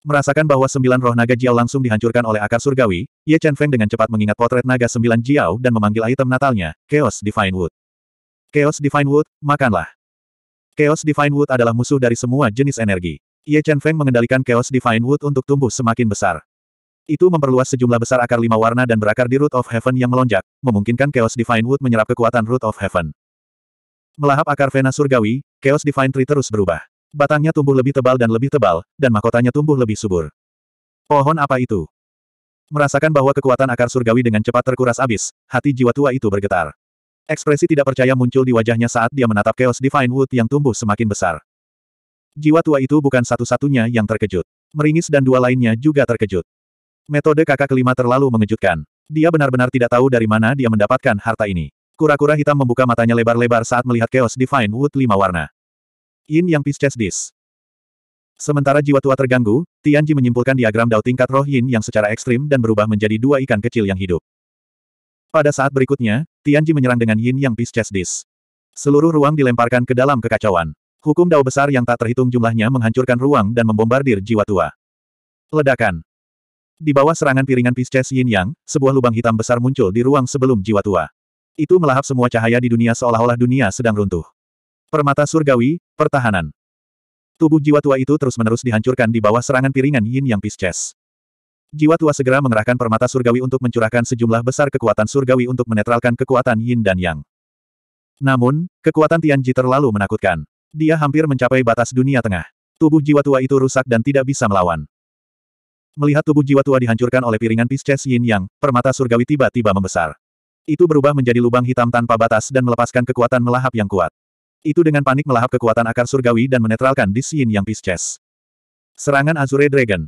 Merasakan bahwa sembilan roh naga Jiao langsung dihancurkan oleh akar surgawi, Ye Chen Feng dengan cepat mengingat potret naga sembilan Jiao dan memanggil item natalnya, Chaos Divine Wood. Chaos Divine Wood, makanlah. Chaos Divine Wood adalah musuh dari semua jenis energi. Ye Chen Feng mengendalikan Chaos Divine Wood untuk tumbuh semakin besar. Itu memperluas sejumlah besar akar lima warna dan berakar di Root of Heaven yang melonjak, memungkinkan Chaos Divine Wood menyerap kekuatan Root of Heaven. Melahap akar Vena Surgawi, Chaos Divine Tree terus berubah batangnya tumbuh lebih tebal dan lebih tebal, dan mahkotanya tumbuh lebih subur. Pohon apa itu? Merasakan bahwa kekuatan akar surgawi dengan cepat terkuras abis, hati jiwa tua itu bergetar. Ekspresi tidak percaya muncul di wajahnya saat dia menatap Chaos Divine Wood yang tumbuh semakin besar. Jiwa tua itu bukan satu-satunya yang terkejut. Meringis dan dua lainnya juga terkejut. Metode kakak kelima terlalu mengejutkan. Dia benar-benar tidak tahu dari mana dia mendapatkan harta ini. Kura-kura hitam membuka matanya lebar-lebar saat melihat Chaos Divine Wood lima warna. Yin Yang Pisces Dis. Sementara jiwa tua terganggu, Tianji menyimpulkan diagram Dao tingkat roh Yin yang secara ekstrim dan berubah menjadi dua ikan kecil yang hidup. Pada saat berikutnya, Tianji menyerang dengan Yin Yang Pisces Dis. Seluruh ruang dilemparkan ke dalam kekacauan. Hukum Dao besar yang tak terhitung jumlahnya menghancurkan ruang dan membombardir jiwa tua. Ledakan. Di bawah serangan piringan Pisces Yin Yang, sebuah lubang hitam besar muncul di ruang sebelum jiwa tua. Itu melahap semua cahaya di dunia seolah-olah dunia sedang runtuh. Permata surgawi, Pertahanan. Tubuh jiwa tua itu terus-menerus dihancurkan di bawah serangan piringan Yin Yang Pisces. Jiwa tua segera mengerahkan permata surgawi untuk mencurahkan sejumlah besar kekuatan surgawi untuk menetralkan kekuatan Yin dan Yang. Namun, kekuatan Tianji terlalu menakutkan. Dia hampir mencapai batas dunia tengah. Tubuh jiwa tua itu rusak dan tidak bisa melawan. Melihat tubuh jiwa tua dihancurkan oleh piringan Pisces Yin Yang, permata surgawi tiba-tiba membesar. Itu berubah menjadi lubang hitam tanpa batas dan melepaskan kekuatan melahap yang kuat. Itu dengan panik melahap kekuatan akar surgawi dan menetralkan di Yin Yang Pisces. Serangan Azure Dragon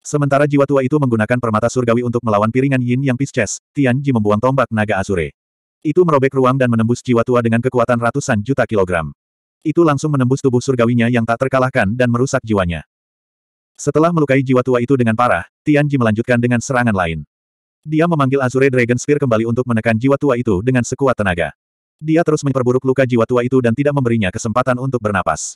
Sementara jiwa tua itu menggunakan permata surgawi untuk melawan piringan Yin Yang Pisces, Tian Ji membuang tombak naga Azure. Itu merobek ruang dan menembus jiwa tua dengan kekuatan ratusan juta kilogram. Itu langsung menembus tubuh surgawinya yang tak terkalahkan dan merusak jiwanya. Setelah melukai jiwa tua itu dengan parah, Tian Ji melanjutkan dengan serangan lain. Dia memanggil Azure Dragon Spear kembali untuk menekan jiwa tua itu dengan sekuat tenaga. Dia terus memperburuk luka jiwa tua itu dan tidak memberinya kesempatan untuk bernapas.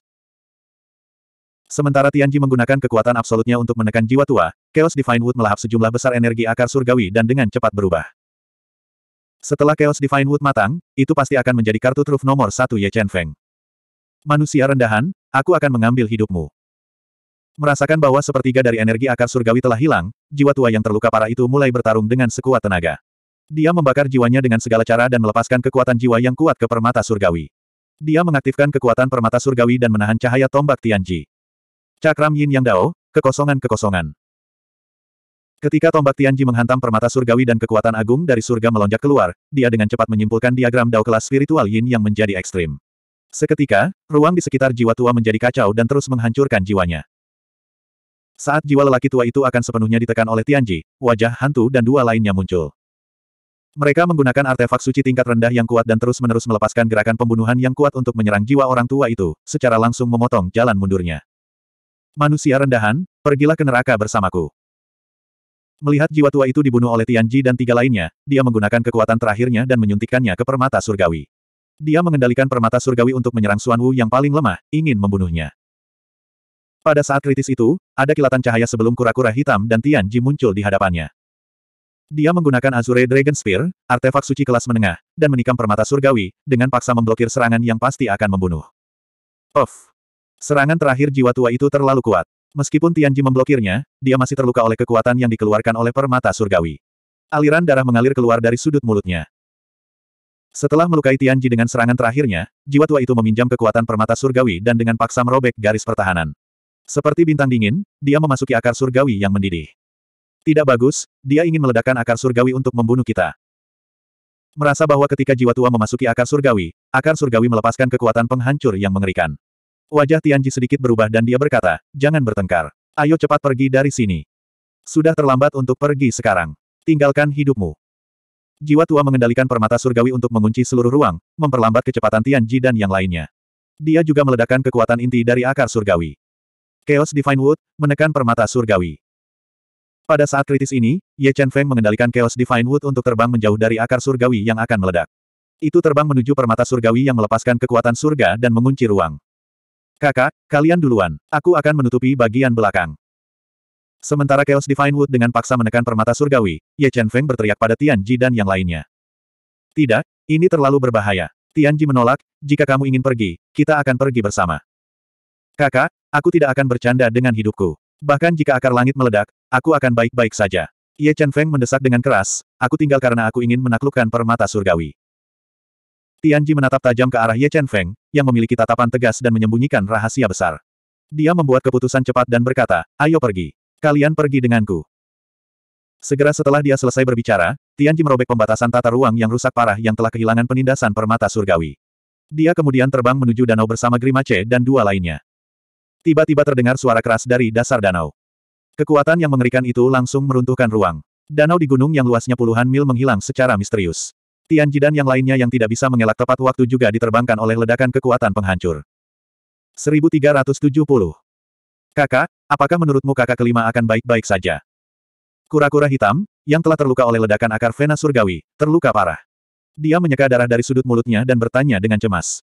Sementara Tianji menggunakan kekuatan absolutnya untuk menekan jiwa tua, Chaos Divine Wood melahap sejumlah besar energi akar surgawi dan dengan cepat berubah. Setelah Chaos Divine Wood matang, itu pasti akan menjadi kartu truf nomor satu Ye Chen Feng. Manusia rendahan, aku akan mengambil hidupmu. Merasakan bahwa sepertiga dari energi akar surgawi telah hilang, jiwa tua yang terluka parah itu mulai bertarung dengan sekuat tenaga. Dia membakar jiwanya dengan segala cara dan melepaskan kekuatan jiwa yang kuat ke permata surgawi. Dia mengaktifkan kekuatan permata surgawi dan menahan cahaya tombak Tianji. Cakram Yin Yang Dao, kekosongan-kekosongan. Ketika tombak Tianji menghantam permata surgawi dan kekuatan agung dari surga melonjak keluar, dia dengan cepat menyimpulkan diagram Dao kelas spiritual Yin yang menjadi ekstrim. Seketika, ruang di sekitar jiwa tua menjadi kacau dan terus menghancurkan jiwanya. Saat jiwa lelaki tua itu akan sepenuhnya ditekan oleh Tianji, wajah hantu dan dua lainnya muncul. Mereka menggunakan artefak suci tingkat rendah yang kuat dan terus-menerus melepaskan gerakan pembunuhan yang kuat untuk menyerang jiwa orang tua itu, secara langsung memotong jalan mundurnya. Manusia rendahan, pergilah ke neraka bersamaku. Melihat jiwa tua itu dibunuh oleh Tianji dan tiga lainnya, dia menggunakan kekuatan terakhirnya dan menyuntikkannya ke permata surgawi. Dia mengendalikan permata surgawi untuk menyerang Xuan Wu yang paling lemah, ingin membunuhnya. Pada saat kritis itu, ada kilatan cahaya sebelum kura-kura hitam dan Tianji muncul di hadapannya. Dia menggunakan Azure Dragon Spear, artefak suci kelas menengah, dan menikam permata surgawi, dengan paksa memblokir serangan yang pasti akan membunuh. Of! Serangan terakhir jiwa tua itu terlalu kuat. Meskipun Tianji memblokirnya, dia masih terluka oleh kekuatan yang dikeluarkan oleh permata surgawi. Aliran darah mengalir keluar dari sudut mulutnya. Setelah melukai Tianji dengan serangan terakhirnya, jiwa tua itu meminjam kekuatan permata surgawi dan dengan paksa merobek garis pertahanan. Seperti bintang dingin, dia memasuki akar surgawi yang mendidih. Tidak bagus, dia ingin meledakkan akar surgawi untuk membunuh kita. Merasa bahwa ketika jiwa tua memasuki akar surgawi, akar surgawi melepaskan kekuatan penghancur yang mengerikan. Wajah Tianji sedikit berubah dan dia berkata, jangan bertengkar. Ayo cepat pergi dari sini. Sudah terlambat untuk pergi sekarang. Tinggalkan hidupmu. Jiwa tua mengendalikan permata surgawi untuk mengunci seluruh ruang, memperlambat kecepatan Tianji dan yang lainnya. Dia juga meledakkan kekuatan inti dari akar surgawi. Chaos Divine Wood, menekan permata surgawi. Pada saat kritis ini, Ye Chen Feng mengendalikan Chaos Divine Wood untuk terbang menjauh dari akar surgawi yang akan meledak. Itu terbang menuju permata surgawi yang melepaskan kekuatan surga dan mengunci ruang. Kakak, kalian duluan. Aku akan menutupi bagian belakang. Sementara Chaos Divine Wood dengan paksa menekan permata surgawi, Ye Chen Feng berteriak pada Tian Ji dan yang lainnya. Tidak, ini terlalu berbahaya. Tian Ji menolak, jika kamu ingin pergi, kita akan pergi bersama. Kakak, aku tidak akan bercanda dengan hidupku. Bahkan jika akar langit meledak, aku akan baik-baik saja. Ye Chen Feng mendesak dengan keras, aku tinggal karena aku ingin menaklukkan permata surgawi. Tianji menatap tajam ke arah Ye Chen Feng, yang memiliki tatapan tegas dan menyembunyikan rahasia besar. Dia membuat keputusan cepat dan berkata, ayo pergi. Kalian pergi denganku. Segera setelah dia selesai berbicara, Tianji merobek pembatasan tata ruang yang rusak parah yang telah kehilangan penindasan permata surgawi. Dia kemudian terbang menuju danau bersama Grimace dan dua lainnya. Tiba-tiba terdengar suara keras dari dasar danau. Kekuatan yang mengerikan itu langsung meruntuhkan ruang. Danau di gunung yang luasnya puluhan mil menghilang secara misterius. Tianji dan yang lainnya yang tidak bisa mengelak tepat waktu juga diterbangkan oleh ledakan kekuatan penghancur. 1370. Kakak, apakah menurutmu kakak kelima akan baik-baik saja? Kura-kura hitam, yang telah terluka oleh ledakan akar Vena Surgawi, terluka parah. Dia menyeka darah dari sudut mulutnya dan bertanya dengan cemas.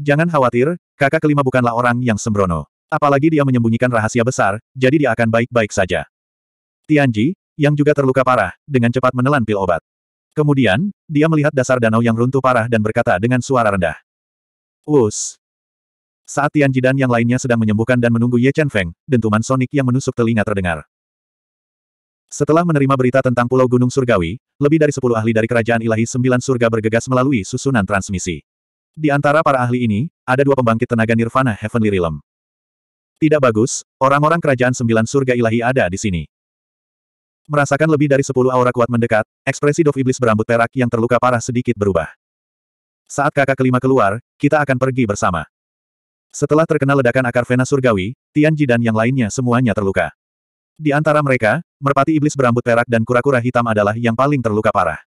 Jangan khawatir, kakak kelima bukanlah orang yang sembrono. Apalagi dia menyembunyikan rahasia besar, jadi dia akan baik-baik saja. Tianji, yang juga terluka parah, dengan cepat menelan pil obat. Kemudian, dia melihat dasar danau yang runtuh parah dan berkata dengan suara rendah. Wus! Saat Tianji dan yang lainnya sedang menyembuhkan dan menunggu Ye Chen Feng, dentuman sonik yang menusuk telinga terdengar. Setelah menerima berita tentang Pulau Gunung Surgawi, lebih dari sepuluh ahli dari Kerajaan Ilahi Sembilan Surga bergegas melalui susunan transmisi. Di antara para ahli ini, ada dua pembangkit tenaga nirvana Heavenly Realm. Tidak bagus, orang-orang kerajaan sembilan surga ilahi ada di sini. Merasakan lebih dari sepuluh aura kuat mendekat, ekspresi Dov Iblis berambut perak yang terluka parah sedikit berubah. Saat kakak kelima keluar, kita akan pergi bersama. Setelah terkena ledakan akar vena surgawi, Tianji dan yang lainnya semuanya terluka. Di antara mereka, merpati iblis berambut perak dan kura-kura hitam adalah yang paling terluka parah.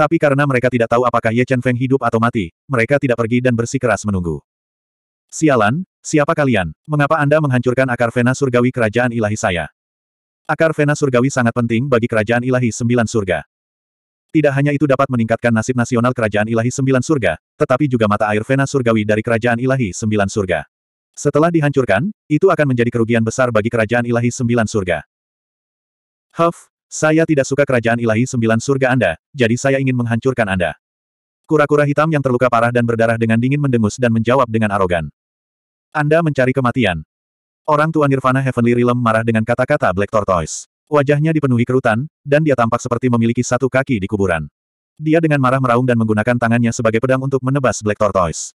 Tapi karena mereka tidak tahu apakah Ye Chen Feng hidup atau mati, mereka tidak pergi dan bersikeras menunggu. Sialan, siapa kalian? Mengapa Anda menghancurkan akar vena surgawi kerajaan ilahi saya? Akar vena surgawi sangat penting bagi kerajaan ilahi sembilan surga. Tidak hanya itu dapat meningkatkan nasib nasional kerajaan ilahi sembilan surga, tetapi juga mata air vena surgawi dari kerajaan ilahi sembilan surga. Setelah dihancurkan, itu akan menjadi kerugian besar bagi kerajaan ilahi sembilan surga. Huff, saya tidak suka kerajaan ilahi sembilan surga Anda, jadi saya ingin menghancurkan Anda. Kura-kura hitam yang terluka parah dan berdarah dengan dingin mendengus dan menjawab dengan arogan. Anda mencari kematian. Orang tua Nirvana Heavenly Realm marah dengan kata-kata Black Tortoise. Wajahnya dipenuhi kerutan, dan dia tampak seperti memiliki satu kaki di kuburan. Dia dengan marah meraung dan menggunakan tangannya sebagai pedang untuk menebas Black Tortoise.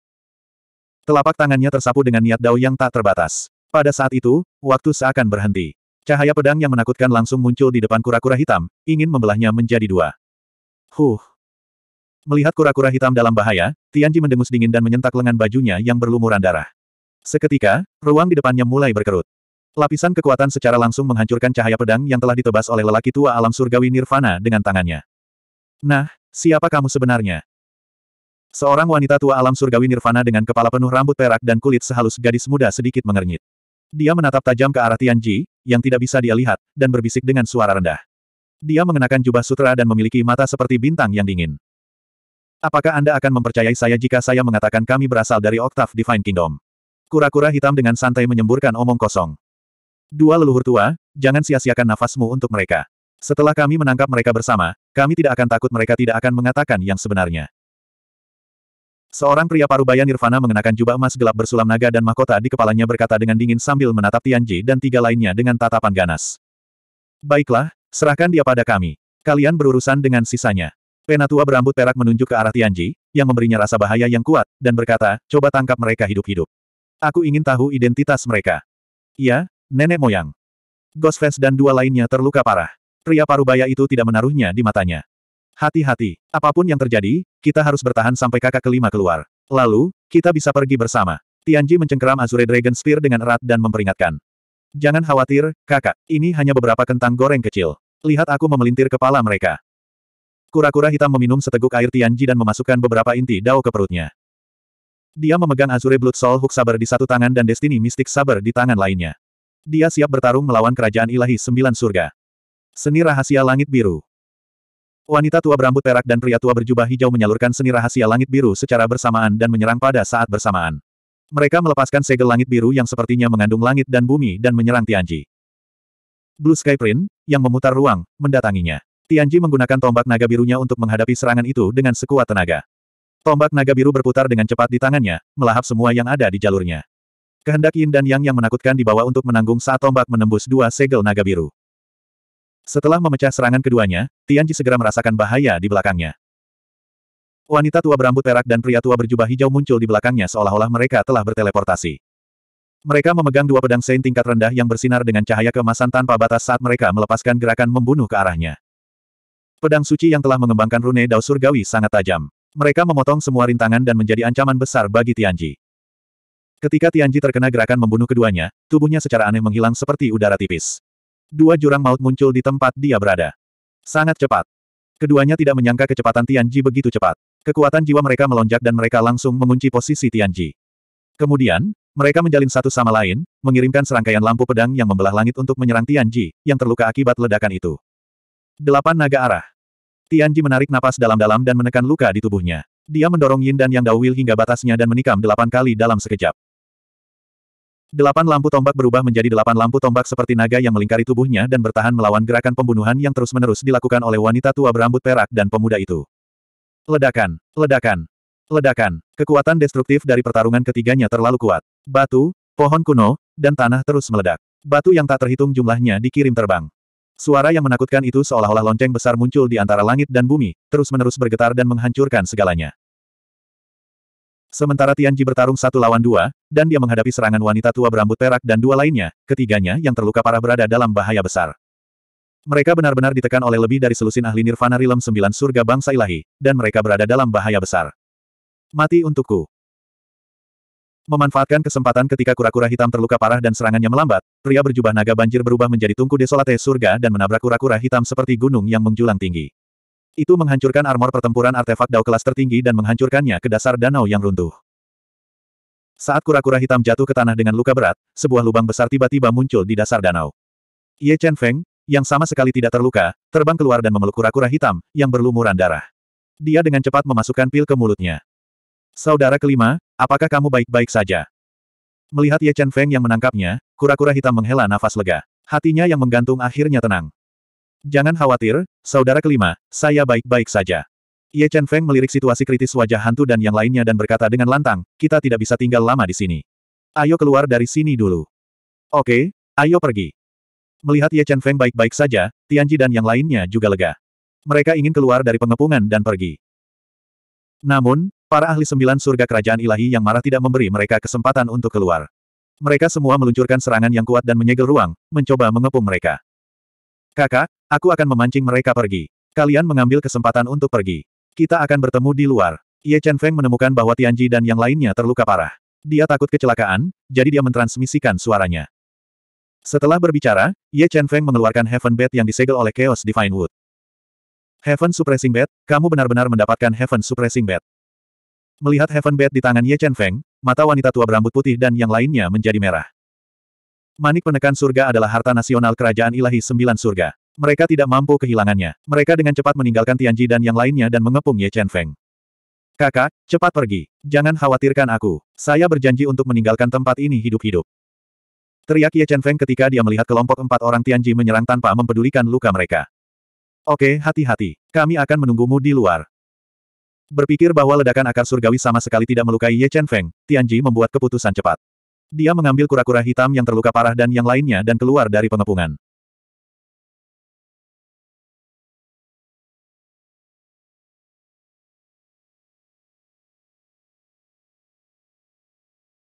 Telapak tangannya tersapu dengan niat dao yang tak terbatas. Pada saat itu, waktu seakan berhenti. Cahaya pedang yang menakutkan langsung muncul di depan kura-kura hitam, ingin membelahnya menjadi dua. Huh. Melihat kura-kura hitam dalam bahaya, Tianji mendengus dingin dan menyentak lengan bajunya yang berlumuran darah. Seketika, ruang di depannya mulai berkerut. Lapisan kekuatan secara langsung menghancurkan cahaya pedang yang telah ditebas oleh lelaki tua alam surgawi Nirvana dengan tangannya. Nah, siapa kamu sebenarnya? Seorang wanita tua alam surgawi Nirvana dengan kepala penuh rambut perak dan kulit sehalus gadis muda sedikit mengernyit. Dia menatap tajam ke arah Tianji, yang tidak bisa dia lihat, dan berbisik dengan suara rendah. Dia mengenakan jubah sutra dan memiliki mata seperti bintang yang dingin. Apakah Anda akan mempercayai saya jika saya mengatakan kami berasal dari Octave Divine Kingdom? Kura-kura hitam dengan santai menyemburkan omong kosong. Dua leluhur tua, jangan sia-siakan nafasmu untuk mereka. Setelah kami menangkap mereka bersama, kami tidak akan takut mereka tidak akan mengatakan yang sebenarnya. Seorang pria parubaya nirvana mengenakan jubah emas gelap bersulam naga dan mahkota di kepalanya berkata dengan dingin sambil menatap Tianji dan tiga lainnya dengan tatapan ganas. Baiklah, serahkan dia pada kami. Kalian berurusan dengan sisanya. Penatua berambut perak menunjuk ke arah Tianji, yang memberinya rasa bahaya yang kuat, dan berkata, coba tangkap mereka hidup-hidup. Aku ingin tahu identitas mereka. Iya, nenek moyang. Ghostface dan dua lainnya terluka parah. Pria parubaya itu tidak menaruhnya di matanya. Hati-hati, apapun yang terjadi, kita harus bertahan sampai kakak kelima keluar. Lalu, kita bisa pergi bersama. Tianji mencengkeram Azure Dragon Spear dengan erat dan memperingatkan. Jangan khawatir, kakak, ini hanya beberapa kentang goreng kecil. Lihat aku memelintir kepala mereka. Kura-kura hitam meminum seteguk air Tianji dan memasukkan beberapa inti dao ke perutnya. Dia memegang Azure Blood Soul Hook Saber di satu tangan dan Destiny Mystic Saber di tangan lainnya. Dia siap bertarung melawan kerajaan ilahi sembilan surga. Seni rahasia langit biru. Wanita tua berambut perak dan pria tua berjubah hijau menyalurkan seni rahasia langit biru secara bersamaan dan menyerang pada saat bersamaan. Mereka melepaskan segel langit biru yang sepertinya mengandung langit dan bumi dan menyerang Tianji. Blue Sky Print, yang memutar ruang, mendatanginya. Tianji menggunakan tombak naga birunya untuk menghadapi serangan itu dengan sekuat tenaga. Tombak naga biru berputar dengan cepat di tangannya, melahap semua yang ada di jalurnya. Kehendak Yin dan Yang yang menakutkan dibawa untuk menanggung saat tombak menembus dua segel naga biru. Setelah memecah serangan keduanya, Tianji segera merasakan bahaya di belakangnya. Wanita tua berambut perak dan pria tua berjubah hijau muncul di belakangnya seolah-olah mereka telah berteleportasi. Mereka memegang dua pedang sein tingkat rendah yang bersinar dengan cahaya kemasan tanpa batas saat mereka melepaskan gerakan membunuh ke arahnya. Pedang suci yang telah mengembangkan rune dao surgawi sangat tajam. Mereka memotong semua rintangan dan menjadi ancaman besar bagi Tianji. Ketika Tianji terkena gerakan membunuh keduanya, tubuhnya secara aneh menghilang seperti udara tipis dua jurang maut muncul di tempat dia berada. Sangat cepat. Keduanya tidak menyangka kecepatan Tianji begitu cepat. Kekuatan jiwa mereka melonjak dan mereka langsung mengunci posisi Tianji. Kemudian, mereka menjalin satu sama lain, mengirimkan serangkaian lampu pedang yang membelah langit untuk menyerang Tianji, yang terluka akibat ledakan itu. Delapan naga arah. Tianji menarik napas dalam-dalam dan menekan luka di tubuhnya. Dia mendorong Yin dan Yang Dawil hingga batasnya dan menikam delapan kali dalam sekejap. Delapan lampu tombak berubah menjadi delapan lampu tombak seperti naga yang melingkari tubuhnya dan bertahan melawan gerakan pembunuhan yang terus-menerus dilakukan oleh wanita tua berambut perak dan pemuda itu. Ledakan, ledakan, ledakan. Kekuatan destruktif dari pertarungan ketiganya terlalu kuat. Batu, pohon kuno, dan tanah terus meledak. Batu yang tak terhitung jumlahnya dikirim terbang. Suara yang menakutkan itu seolah-olah lonceng besar muncul di antara langit dan bumi, terus-menerus bergetar dan menghancurkan segalanya. Sementara Tianji bertarung satu lawan dua, dan dia menghadapi serangan wanita tua berambut perak dan dua lainnya, ketiganya yang terluka parah berada dalam bahaya besar. Mereka benar-benar ditekan oleh lebih dari selusin ahli Nirvana Rilem sembilan surga bangsa ilahi, dan mereka berada dalam bahaya besar. Mati untukku. Memanfaatkan kesempatan ketika kura-kura hitam terluka parah dan serangannya melambat, pria berjubah naga banjir berubah menjadi tungku desolate surga dan menabrak kura-kura hitam seperti gunung yang menjulang tinggi. Itu menghancurkan armor pertempuran artefak dao kelas tertinggi dan menghancurkannya ke dasar danau yang runtuh. Saat kura-kura hitam jatuh ke tanah dengan luka berat, sebuah lubang besar tiba-tiba muncul di dasar danau. Ye Chen Feng, yang sama sekali tidak terluka, terbang keluar dan memeluk kura-kura hitam, yang berlumuran darah. Dia dengan cepat memasukkan pil ke mulutnya. Saudara kelima, apakah kamu baik-baik saja? Melihat Ye Chen Feng yang menangkapnya, kura-kura hitam menghela nafas lega. Hatinya yang menggantung akhirnya tenang. Jangan khawatir, saudara kelima, saya baik-baik saja. Ye Chen Feng melirik situasi kritis wajah hantu dan yang lainnya dan berkata dengan lantang, kita tidak bisa tinggal lama di sini. Ayo keluar dari sini dulu. Oke, ayo pergi. Melihat Ye Chen Feng baik-baik saja, Tianji dan yang lainnya juga lega. Mereka ingin keluar dari pengepungan dan pergi. Namun, para ahli sembilan surga kerajaan ilahi yang marah tidak memberi mereka kesempatan untuk keluar. Mereka semua meluncurkan serangan yang kuat dan menyegel ruang, mencoba mengepung mereka. Kakak, aku akan memancing mereka pergi. Kalian mengambil kesempatan untuk pergi. Kita akan bertemu di luar. Ye Chen Feng menemukan bahwa Tianji dan yang lainnya terluka parah. Dia takut kecelakaan, jadi dia mentransmisikan suaranya. Setelah berbicara, Ye Chen Feng mengeluarkan Heaven Bed yang disegel oleh Chaos Divine Wood. Heaven Suppressing Bed, kamu benar-benar mendapatkan Heaven Suppressing Bed. Melihat Heaven Bed di tangan Ye Chen Feng, mata wanita tua berambut putih dan yang lainnya menjadi merah. Manik penekan surga adalah harta nasional kerajaan ilahi sembilan surga. Mereka tidak mampu kehilangannya. Mereka dengan cepat meninggalkan Tianji dan yang lainnya dan mengepung Ye Chen Feng. Kakak, cepat pergi. Jangan khawatirkan aku. Saya berjanji untuk meninggalkan tempat ini hidup-hidup. Teriak Ye Chen Feng ketika dia melihat kelompok empat orang Tianji menyerang tanpa mempedulikan luka mereka. Oke, hati-hati. Kami akan menunggumu di luar. Berpikir bahwa ledakan akar surgawi sama sekali tidak melukai Ye Chen Feng, Tianji membuat keputusan cepat. Dia mengambil kura-kura hitam yang terluka parah dan yang lainnya dan keluar dari pengepungan.